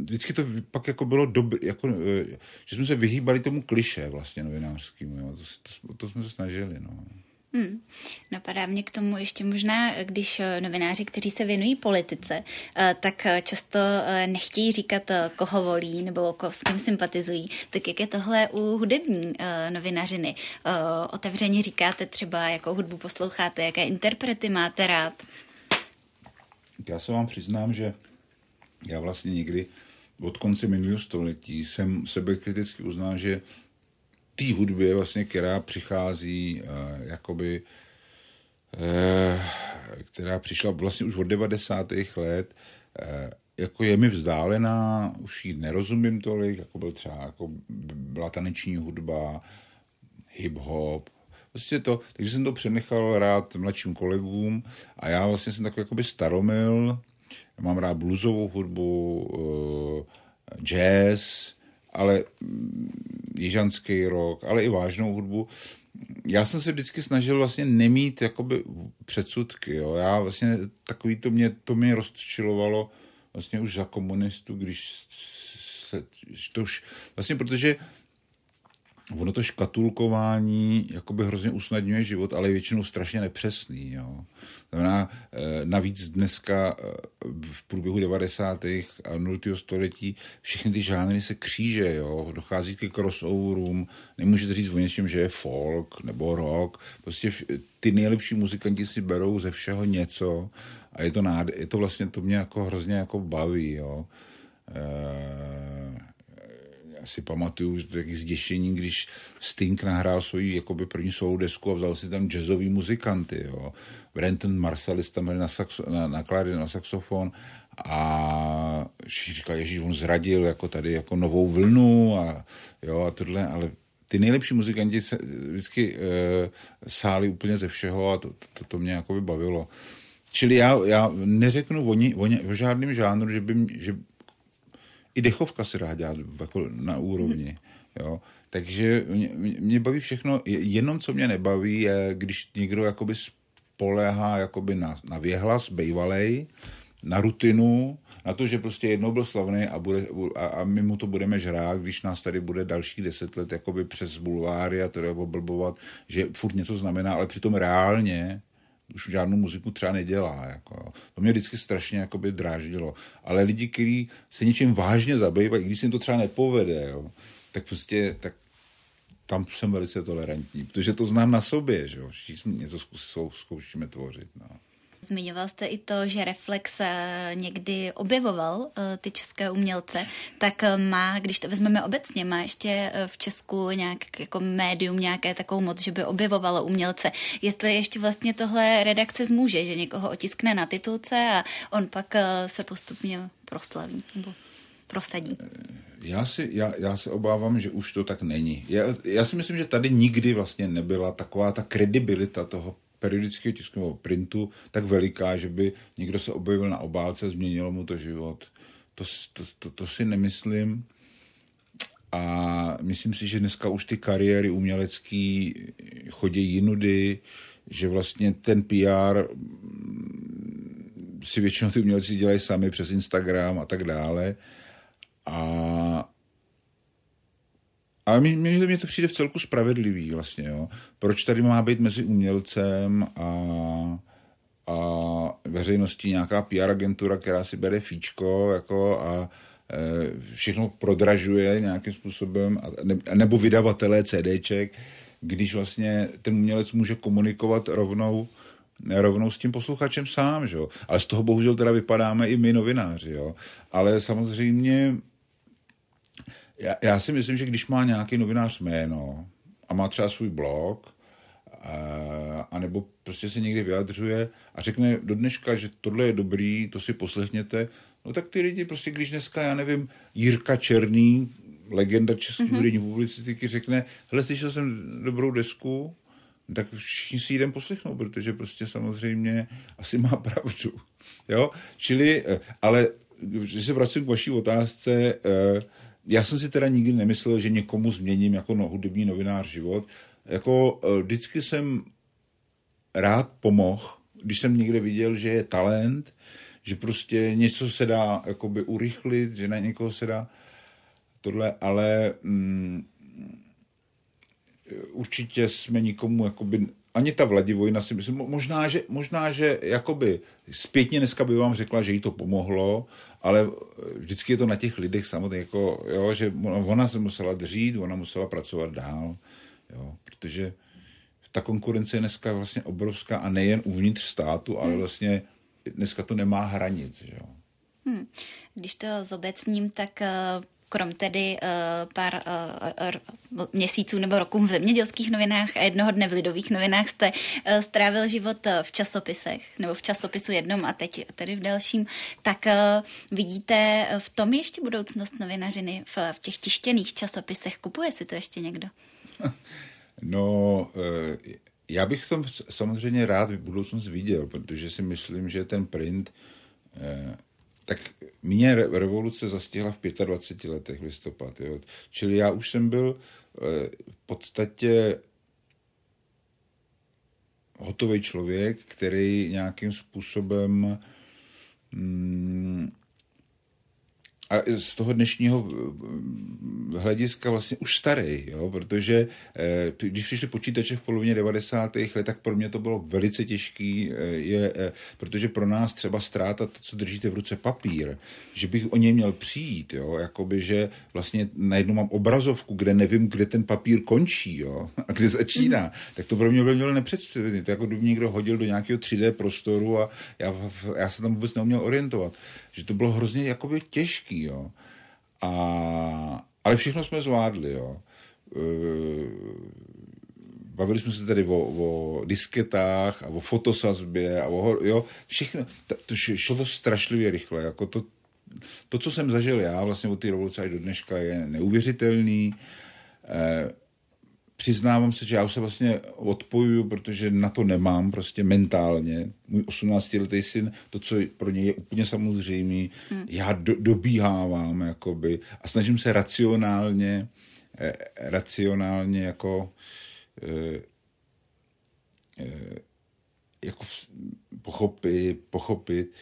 vždycky to pak jako bylo dobré, jako, eh, že jsme se vyhýbali tomu kliše vlastně novinářským, jo. To, to, to jsme se snažili, no. Hmm. Napadá mě k tomu ještě možná, když eh, novináři, kteří se věnují politice, eh, tak často nechtějí říkat, koho volí nebo s kým sympatizují. Tak jak je tohle u hudební novinařiny? Otevřeně říkáte třeba, jakou hudbu posloucháte, jaké interprety máte rád? Já se vám přiznám, že já vlastně někdy od konce minulého století jsem sebekriticky uznal, že té hudbě, vlastně, která přichází eh, jakoby eh, která přišla vlastně už od 90. let, eh, jako je mi vzdálená, už ji nerozumím tolik, jako byl třeba, jako byla taneční hudba, hip-hop, Vlastně to, takže jsem to přenechal rád mladším kolegům a já vlastně jsem takový jakoby staromil, Mám rád bluesovou hudbu, jazz, ale jižanský rock, ale i vážnou hudbu. Já jsem se vždycky snažil vlastně nemít jakoby předsudky. Jo. Já vlastně takový to mě, to mě rozčilovalo vlastně už za komunistu, když se, to už, vlastně protože uh, ono to škatulkování jakoby hrozně usnadňuje život, ale je většinou strašně nepřesný. Jo. Znamená, eh, navíc dneska eh, v průběhu 90. a 0. století všechny ty žánry se kříže, jo. dochází ke crossoverům, nemůžete říct o něčem, že je folk nebo rock, prostě ty nejlepší muzikanti si berou ze všeho něco a je to, nád- je to vlastně, to mě jako hrozně jako baví. Jo. E- si pamatuju taky zděšení, když Sting nahrál svoji jakoby první solo desku a vzal si tam jazzový muzikanty, jo. Brenton Marsalis tam byl na, saxo, na, na klarinet, na saxofon a říkal, Ježíš, on zradil jako tady jako novou vlnu a jo a tohle, ale ty nejlepší muzikanti se vždycky e, sáli úplně ze všeho a to, to, to mě jako by bavilo. Čili já, já neřeknu o, ni, o, ni, o žádném žánru, že by, že, i dechovka se dá dělat jako na úrovni. Jo? Takže mě, mě baví všechno, jenom co mě nebaví je, když někdo jakoby spolehá jakoby na, na věhlas bejvalej, na rutinu, na to, že prostě jednou byl slavný a, bude, a, a my mu to budeme žrát, když nás tady bude dalších deset let jakoby přes bulváry a to oblbovat, že furt něco znamená, ale přitom reálně už žádnou muziku třeba nedělá. Jako. To mě vždycky strašně jakoby dráždilo. Ale lidi, kteří se něčím vážně zabývají, když se jim to třeba nepovede, jo, tak prostě tak tam jsem velice tolerantní, protože to znám na sobě, že jo. Všichni něco zkoušíme tvořit. No. Zmiňoval jste i to, že Reflex eh, někdy objevoval eh, ty české umělce, tak eh, má, když to vezmeme obecně, má ještě v Česku nějak jako médium nějaké takovou moc, že by objevovalo umělce. Jestli ještě vlastně tohle redakce zmůže, že někoho otiskne na titulce a on pak se postupně proslaví nebo prosadí. Já, si, já, já se obávám, že už to tak není. Já, já si myslím, že tady nikdy vlastně nebyla taková ta kredibilita toho periodického tiskového printu tak veliká, že by někdo se objevil na obálce, změnilo mu to život. To, to, to, to si nemyslím. A myslím si, že dneska už ty kariéry umělecký chodí jinudy, že vlastně ten PR mm, si většinou ty umělci dělají sami přes Instagram a tak dále. A ale mně mě to přijde v celku spravedlivý vlastně, jo. Proč tady má být mezi umělcem a, a veřejností nějaká PR agentura, která si bere fíčko, jako a e, všechno prodražuje nějakým způsobem, a, ne, nebo vydavatelé CDček, když vlastně ten umělec může komunikovat rovnou rovnou s tím posluchačem sám, že jo. Ale z toho bohužel teda vypadáme i my novináři, jo. Ale samozřejmě já, já si myslím, že když má nějaký novinář jméno a má třeba svůj blog, a, a nebo prostě se někdy vyjadřuje a řekne do dneška, že tohle je dobrý, to si poslechněte, no tak ty lidi prostě, když dneska, já nevím, Jirka Černý, legenda české mm-hmm. hudební publicistiky, řekne, hele, slyšel jsem dobrou desku, tak všichni si jdem poslechnout, protože prostě samozřejmě asi má pravdu. Jo? Čili, eh, ale když se vracím k vaší otázce, eh, já jsem si teda nikdy nemyslel, že někomu změním jako no, hudební novinář život. Jako eh, vždycky jsem rád pomohl, když jsem někde viděl, že je talent, že prostě něco se dá jakoby urychlit, že na někoho se dá tohle, ale mm, určitě jsme nikomu jakoby ani ta Vladivojna si myslím, možná, že, možná, že jakoby zpětně dneska by vám řekla, že jí to pomohlo, ale eh, vždycky je to na těch lidech samotných, jako, jo, že ona se musela držít, ona musela pracovat dál, jo, protože ta konkurence je dneska vlastně obrovská a nejen uvnitř státu, ale hmm. vlastně dneska to nemá hranic, jo. Hmm. Když to zobecním, tak uh krom tedy eh, pár eh, měsíců nebo roků v zemědělských novinách a jednoho dne v lidových novinách jste eh, strávil život v časopisech nebo v časopisu jednom a teď tedy v dalším, tak vidíte v tom ještě budoucnost novinařiny v, v těch tištěných časopisech? Kupuje si to ještě někdo? No, já bych tam samozřejmě rád budoucnost viděl, protože si myslím, že ten print tak mě revoluce zastihla v 25 letech listopad. Jo. Čili já už jsem byl eh, v podstatě hotový člověk, který nějakým způsobem mm, a z toho dnešního eh, hlediska vlastně už starý, jo, protože eh, když přišli počítače v polovině 90. let, tak pro mě to bylo velice těžký, eh, je, protože pro nás třeba ztráta to, co držíte v ruce papír, že bych o něj měl přijít, jo, jakoby, že vlastně najednou mám obrazovku, kde nevím, kde ten papír končí, jo, a kde začíná, mm. tak to pro mě bylo nepředstavitelné, to jako kdyby někdo hodil do nějakého 3D prostoru a já, já se tam vůbec neuměl orientovat že to bylo hrozně jakoby těžký, jo. A, ale všechno jsme zvládli, jo. E, bavili jsme se tady o, o disketách a o fotosazbě a o, jo, všechno, to šlo to strašlivě rychle, jako to, to, co jsem zažil já vlastně od té revoluce až do dneška je neuvěřitelný. E, přiznávám se, že já už se vlastně odpojuju, protože na to nemám prostě mentálně. Můj 18-letý syn, to, co pro něj je úplně samozřejmé, hmm. já do, dobíhávám jakoby a snažím se racionálně, eh, racionálně jako eh, eh jako pochopit, pochopit.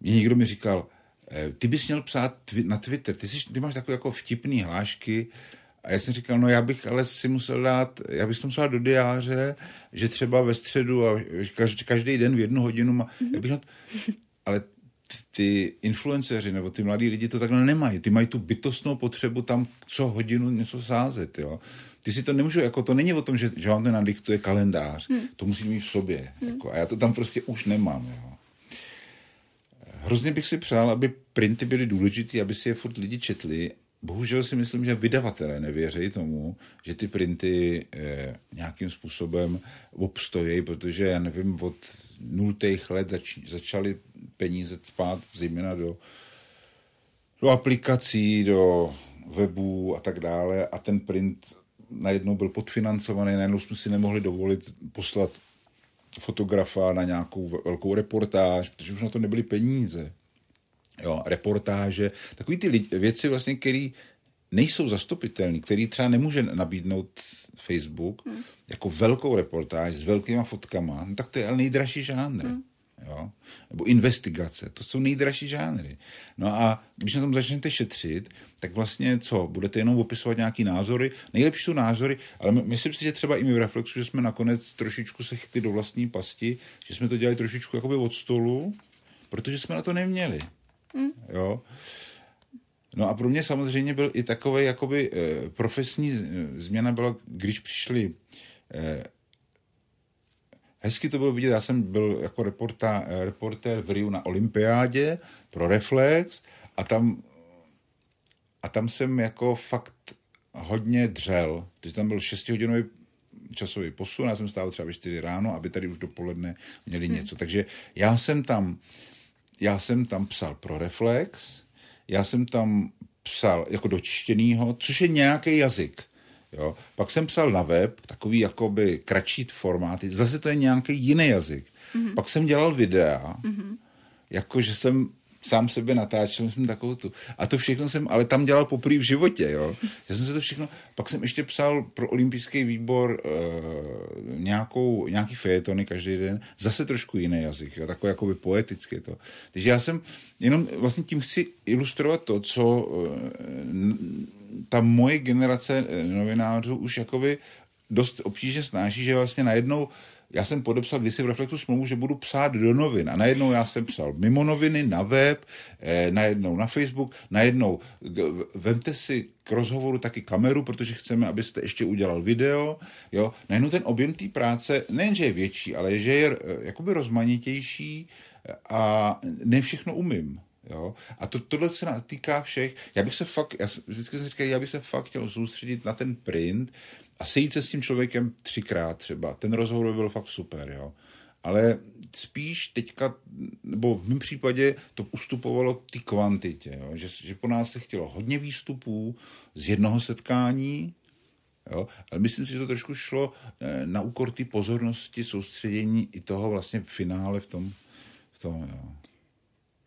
Mě někdo mi říkal, eh, ty bys měl psát na Twitter, ty, jsi, ty máš takové jako vtipné hlášky, eh, a já jsem říkal, no já bych ale si musel dát, já bych to musel dát do diáře, že třeba ve středu a každý, každý den v jednu hodinu, má, mm-hmm. já bych dát, ale ty, ty influenceři nebo ty mladí lidi to takhle nemají. Ty mají tu bytostnou potřebu tam co hodinu něco sázet, jo. Ty si to nemůžu, jako to není o tom, že, že vám ten nadiktuje kalendář. Hmm. To musí mít v sobě. Hmm. Jako, a já to tam prostě už nemám, jo. Hrozně bych si přál, aby printy byly důležité, aby si je furt lidi četli, bohužel si myslím, že vydavatelé nevěří tomu, že ty printy eh, nějakým způsobem obstojí, protože já nevím, od nultých let zač, začaly peníze spát zejména do, do aplikací, do webů a tak dále a ten print najednou byl podfinancovaný, najednou jsme si nemohli dovolit poslat fotografa na nějakou velkou reportáž, protože už na to nebyly peníze jo, reportáže, takový ty lidi, věci vlastně, které nejsou zastupitelné, který třeba nemůže nabídnout Facebook hmm. jako velkou reportáž s velkýma fotkama, no tak to je ale nejdražší žánr. Hmm. Jo? Nebo investigace, to jsou nejdražší žánry. No a když na tom začnete šetřit, tak vlastně co, budete jenom opisovat nějaký názory, nejlepší jsou názory, ale myslím si, že třeba i my v Reflexu, že jsme nakonec trošičku se chytli do vlastní pasti, že jsme to dělali trošičku jakoby od stolu, protože jsme na to neměli. Mm. Jo. No a pro mě samozřejmě byl i takový jakoby e, profesní změna byla, když přišli e, Hezky to bylo vidět, já jsem byl jako reporta, eh, reportér v Riu na olympiádě pro Reflex a tam, a tam jsem jako fakt hodně dřel. Teď tam byl šestihodinový časový posun, já jsem stál třeba ve 4 ráno, aby tady už dopoledne měli hmm. něco. Takže já jsem tam já jsem tam psal pro Reflex, já jsem tam psal jako dočištěnýho, což je nějaký jazyk. Jo. Pak jsem psal na web, takový jakoby kratší formáty, zase to je nějaký jiný jazyk. Mm-hmm. Pak jsem dělal videa, mm-hmm. jako že jsem sám sebe natáčel, jsem takovou tu. A to všechno jsem, ale tam dělal poprvé v životě, jo. Já jsem se to všechno, pak jsem ještě psal pro olympijský výbor e, nějakou, nějaký fejetony každý den, zase trošku jiný jazyk, jo, takový jakoby poetický to. Takže já jsem, jenom vlastně tím chci ilustrovat to, co e, ta moje generace eh, novinářů už jakoby dost obtížně snáší, že vlastně najednou já jsem podepsal kdysi v Reflexu smlouvu, že budu psát do novin a najednou já jsem psal mimo noviny, na web, eh, najednou na Facebook, najednou k, vemte si k rozhovoru taky kameru, protože chceme, abyste ještě udělal video, jo, najednou ten objem té práce nejenže je větší, ale že je eh, jakoby rozmanitější eh, a ne všechno umím. Jo? A to, tohle se týká všech. Já bych se fakt, já vždycky se říkal, já bych se fakt chtěl soustředit na ten print a sejít se s tím člověkem třikrát třeba. Ten rozhovor by byl fakt super, jo. Ale spíš teďka, nebo v mém případě to ustupovalo ty kvantitě, jo? Že, že po nás se chtělo hodně výstupů z jednoho setkání, Jo? Ale myslím si, že to trošku šlo eh, na úkor ty pozornosti, soustředění i toho vlastně finále v tom. V tom jo.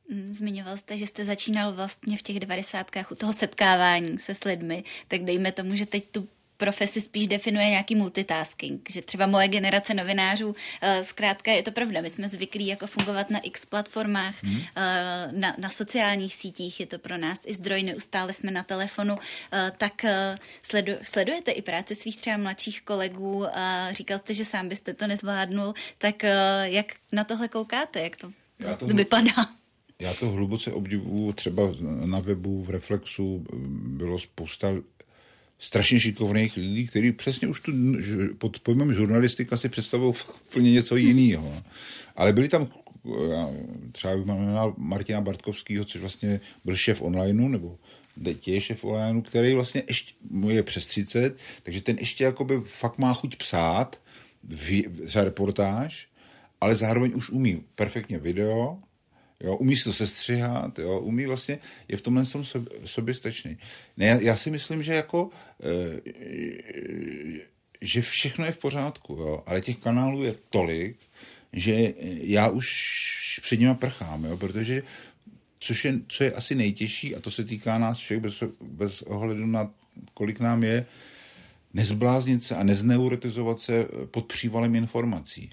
Mm, zmiňoval jste, že jste začínal vlastně v těch devadesátkách u toho setkávání se s lidmi, tak dejme tomu, že teď tu profesi spíš definuje nějaký multitasking, že třeba moje generace novinářů, eh, zkrátka je to pravda, my jsme zvyklí jako fungovat na x platformách, mm. na, na sociálních sítích je to pro nás i zdroj, neustále jsme na telefonu, eh, tak sledu, sledujete i práci svých třeba mladších kolegů, říkal jste, že sám byste to nezvládnul, tak jak na tohle koukáte, jak to, já to vypadá? já to hluboce obdivuju, třeba na webu, v Reflexu bylo spousta strašně šikovných lidí, kteří přesně už tu pod pojmem žurnalistika si představují úplně něco jiného. Ale byli tam já třeba bych jmenoval Martina Bartkovského, což vlastně byl šéf onlineu, nebo teď je šéf onlineu, který vlastně ještě, mu je přes 30, takže ten ještě jakoby fakt má chuť psát, vý, reportáž, ale zároveň už umí perfektně video, Jo, umí si to sestřihat, jo, umí vlastně, je v tomhle tom soběstačný. Ne, já si myslím, že jako, e, že všechno je v pořádku, jo, ale těch kanálů je tolik, že já už před nima prchám, jo, protože což je, co je asi nejtěžší, a to se týká nás všech bez, bez ohledu na kolik nám je, nezbláznit se a nezneurotizovat se pod přívalem informací.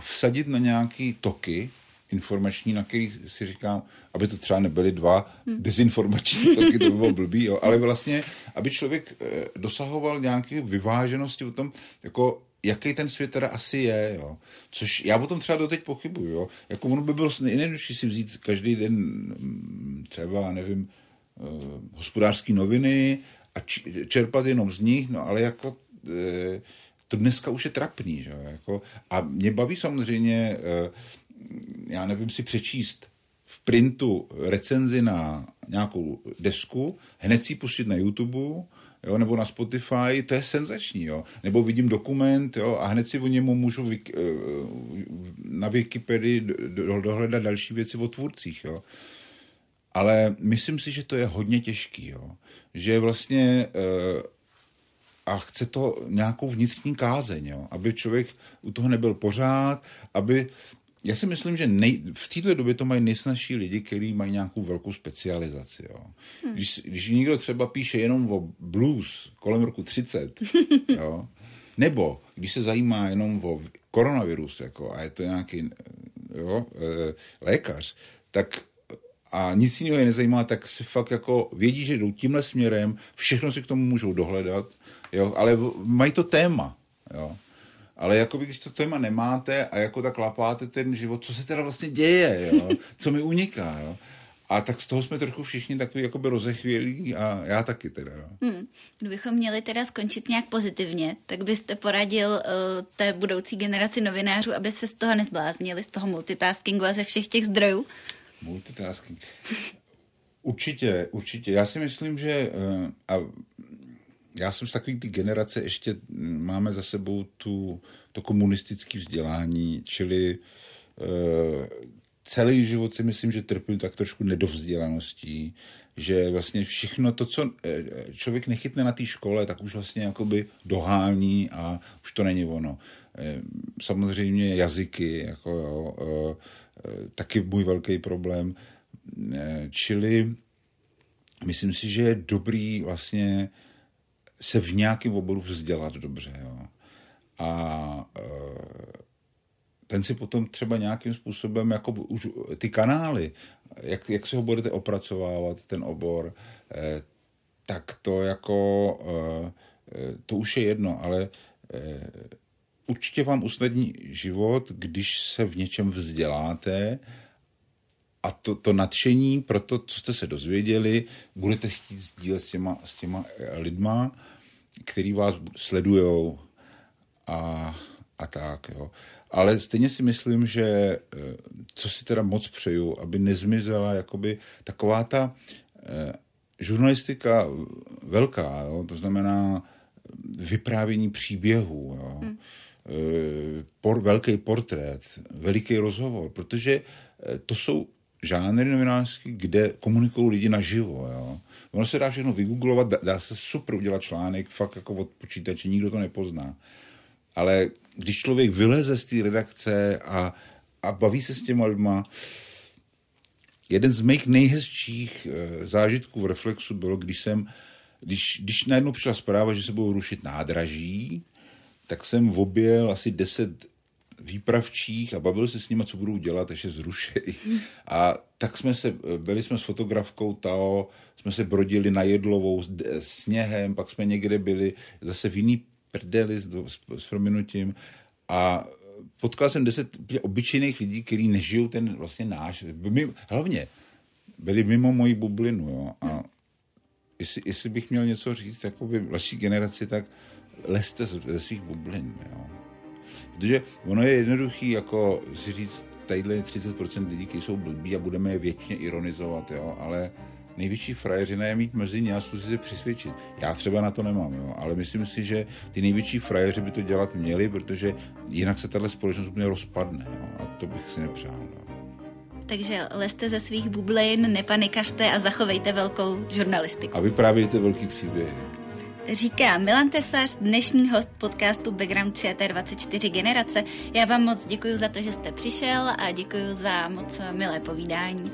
Vsadit na nějaké toky, informační, na který si říkám, aby to třeba nebyly dva hmm. dezinformační to by bylo blbý, jo. ale vlastně, aby člověk eh, dosahoval nějaké vyváženosti o tom, jako jaký ten svět teda asi je, jo. Což já o tom třeba doteď pochybuju, jo. Jako ono by bylo nejjednodušší si vzít každý den mm, třeba, nevím, eh, hospodářské noviny a čerpat jenom z nich, no ale jako eh, to dneska už je trapný, že jo. Jako, a mě baví samozřejmě já nevím, si přečíst v printu recenzi na nějakou desku, hned si pustit na YouTube, jo, nebo na Spotify, to je senzační, jo. Nebo vidím dokument, jo, a hned si o němu můžu vik, eh, na Wikipedii do, dohledat další věci o tvůrcích, jo. Ale myslím si, že to je hodně těžký, jo. Že vlastně eh, a chce to nějakou vnitřní kázeň, jo. Aby člověk u toho nebyl pořád, aby já si myslím, že nej, v této době to mají nejsnažší lidi, kteří mají nějakou velkou specializaci. Jo. Hmm. Když, když někdo třeba píše jenom o blues kolem roku 30, jo, nebo když se zajímá jenom o koronavirus jako, a je to nějaký jo, e, lékař, tak a nic jiného je nezajímá, tak si fakt jako vědí, že jdou tímhle směrem, všechno si k tomu můžou dohledat, jo, ale mají to téma. Jo ale jako by, když to téma nemáte a jako tak lapáte ten život, co se teda vlastně děje, jo? co mi uniká. Jo? A tak z toho jsme trochu všichni takový by rozechvělí a já taky teda. No. Hmm. Kdybychom měli teda skončit nějak pozitivně, tak byste poradil uh, té budoucí generaci novinářů, aby se z toho nezbláznili, z toho multitaskingu a ze všech těch zdrojů? Multitasking. Určitě, určitě. Já si myslím, že uh, a já jsem z takové ty generace, ještě mm, máme za sebou tu, to komunistické vzdělání, čili e, celý život si myslím, že trpím tak trošku nedovzdělaností, že vlastně všechno to, co eh, eh, člověk nechytne na té škole, tak už vlastně jakoby dohání a už to není ono. Samozřejmě jazyky, jako jo, taky můj velký problém. Čili myslím si, že je dobrý vlastně se v nějakém oboru vzdělat dobře. Jo. A e, ten si potom třeba nějakým způsobem, jako už ty kanály, jak, jak se ho budete opracovávat, ten obor, e, tak to jako, e, to už je jedno, ale určitě vám usnadní život, když se v něčem vzděláte, a to, to nadšení pro to, co jste se dozvěděli, budete chtít sdílet s těma, s těma eh, lidma, který vás sledujou a, a tak, jo. Ale stejně si myslím, že eh, co si teda moc přeju, aby nezmizela jakoby taková ta eh, žurnalistika velká, jo, to znamená eh, vyprávění příběhů, jo. Hmm. Por, velký portrét, veliký rozhovor, protože to jsou žánry novinářské, kde komunikují lidi naživo. Jo? Ono se dá všechno vygooglovat, dá, dá se super udělat článek, fakt jako od počítače, nikdo to nepozná. Ale když člověk vyleze z té redakce a, a baví se s těma lidma, jeden z mých nejhezčích e, zážitků v Reflexu bylo, když jsem, když, když najednou přišla zpráva, že se budou rušit nádraží, tak jsem objel asi 10 výpravčích a bavil se s nimi, co budou dělat, až je zrušejí. A tak jsme se, byli jsme s fotografkou Tao, jsme se brodili na Jedlovou sněhem, pak jsme někde byli zase v jiný prdeli s, s prominutím a potkal jsem deset obyčejných lidí, kteří nežijou ten vlastně náš, my, hlavně byli mimo moji bublinu, jo, a jestli, jestli bych měl něco říct by mladší generaci, tak leste ze svých bublin, jo. Protože ono je jednoduchý jako si říct, tadyhle 30% lidí, kteří jsou blbí a budeme je věčně ironizovat, jo, ale největší frajeřina je mít mezi ně a zkusit se přesvědčit. Já třeba na to nemám, jo, ale myslím si, že ty největší frajeři by to dělat měli, protože jinak se tahle společnost úplně rozpadne jo, a to bych si nepřál. Jo. No. Takže leste ze svých bublin, nepanikařte a zachovejte velkou žurnalistiku. A vyprávějte velký příběh. Říká Milan Tesař, dnešní host podcastu Background ČT24 Generace. Já vám moc děkuji za to, že jste přišel a děkuji za moc milé povídání.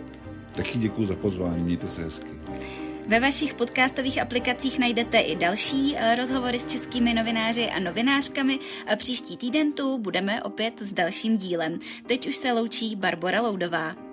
Taky děkuji za pozvání, mějte se hezky. Ve vašich podcastových aplikacích najdete i další eh, rozhovory s českými novináři a novinářkami a příští týden tu budeme opět s dalším dílem. Teď už se loučí Barbara Loudová.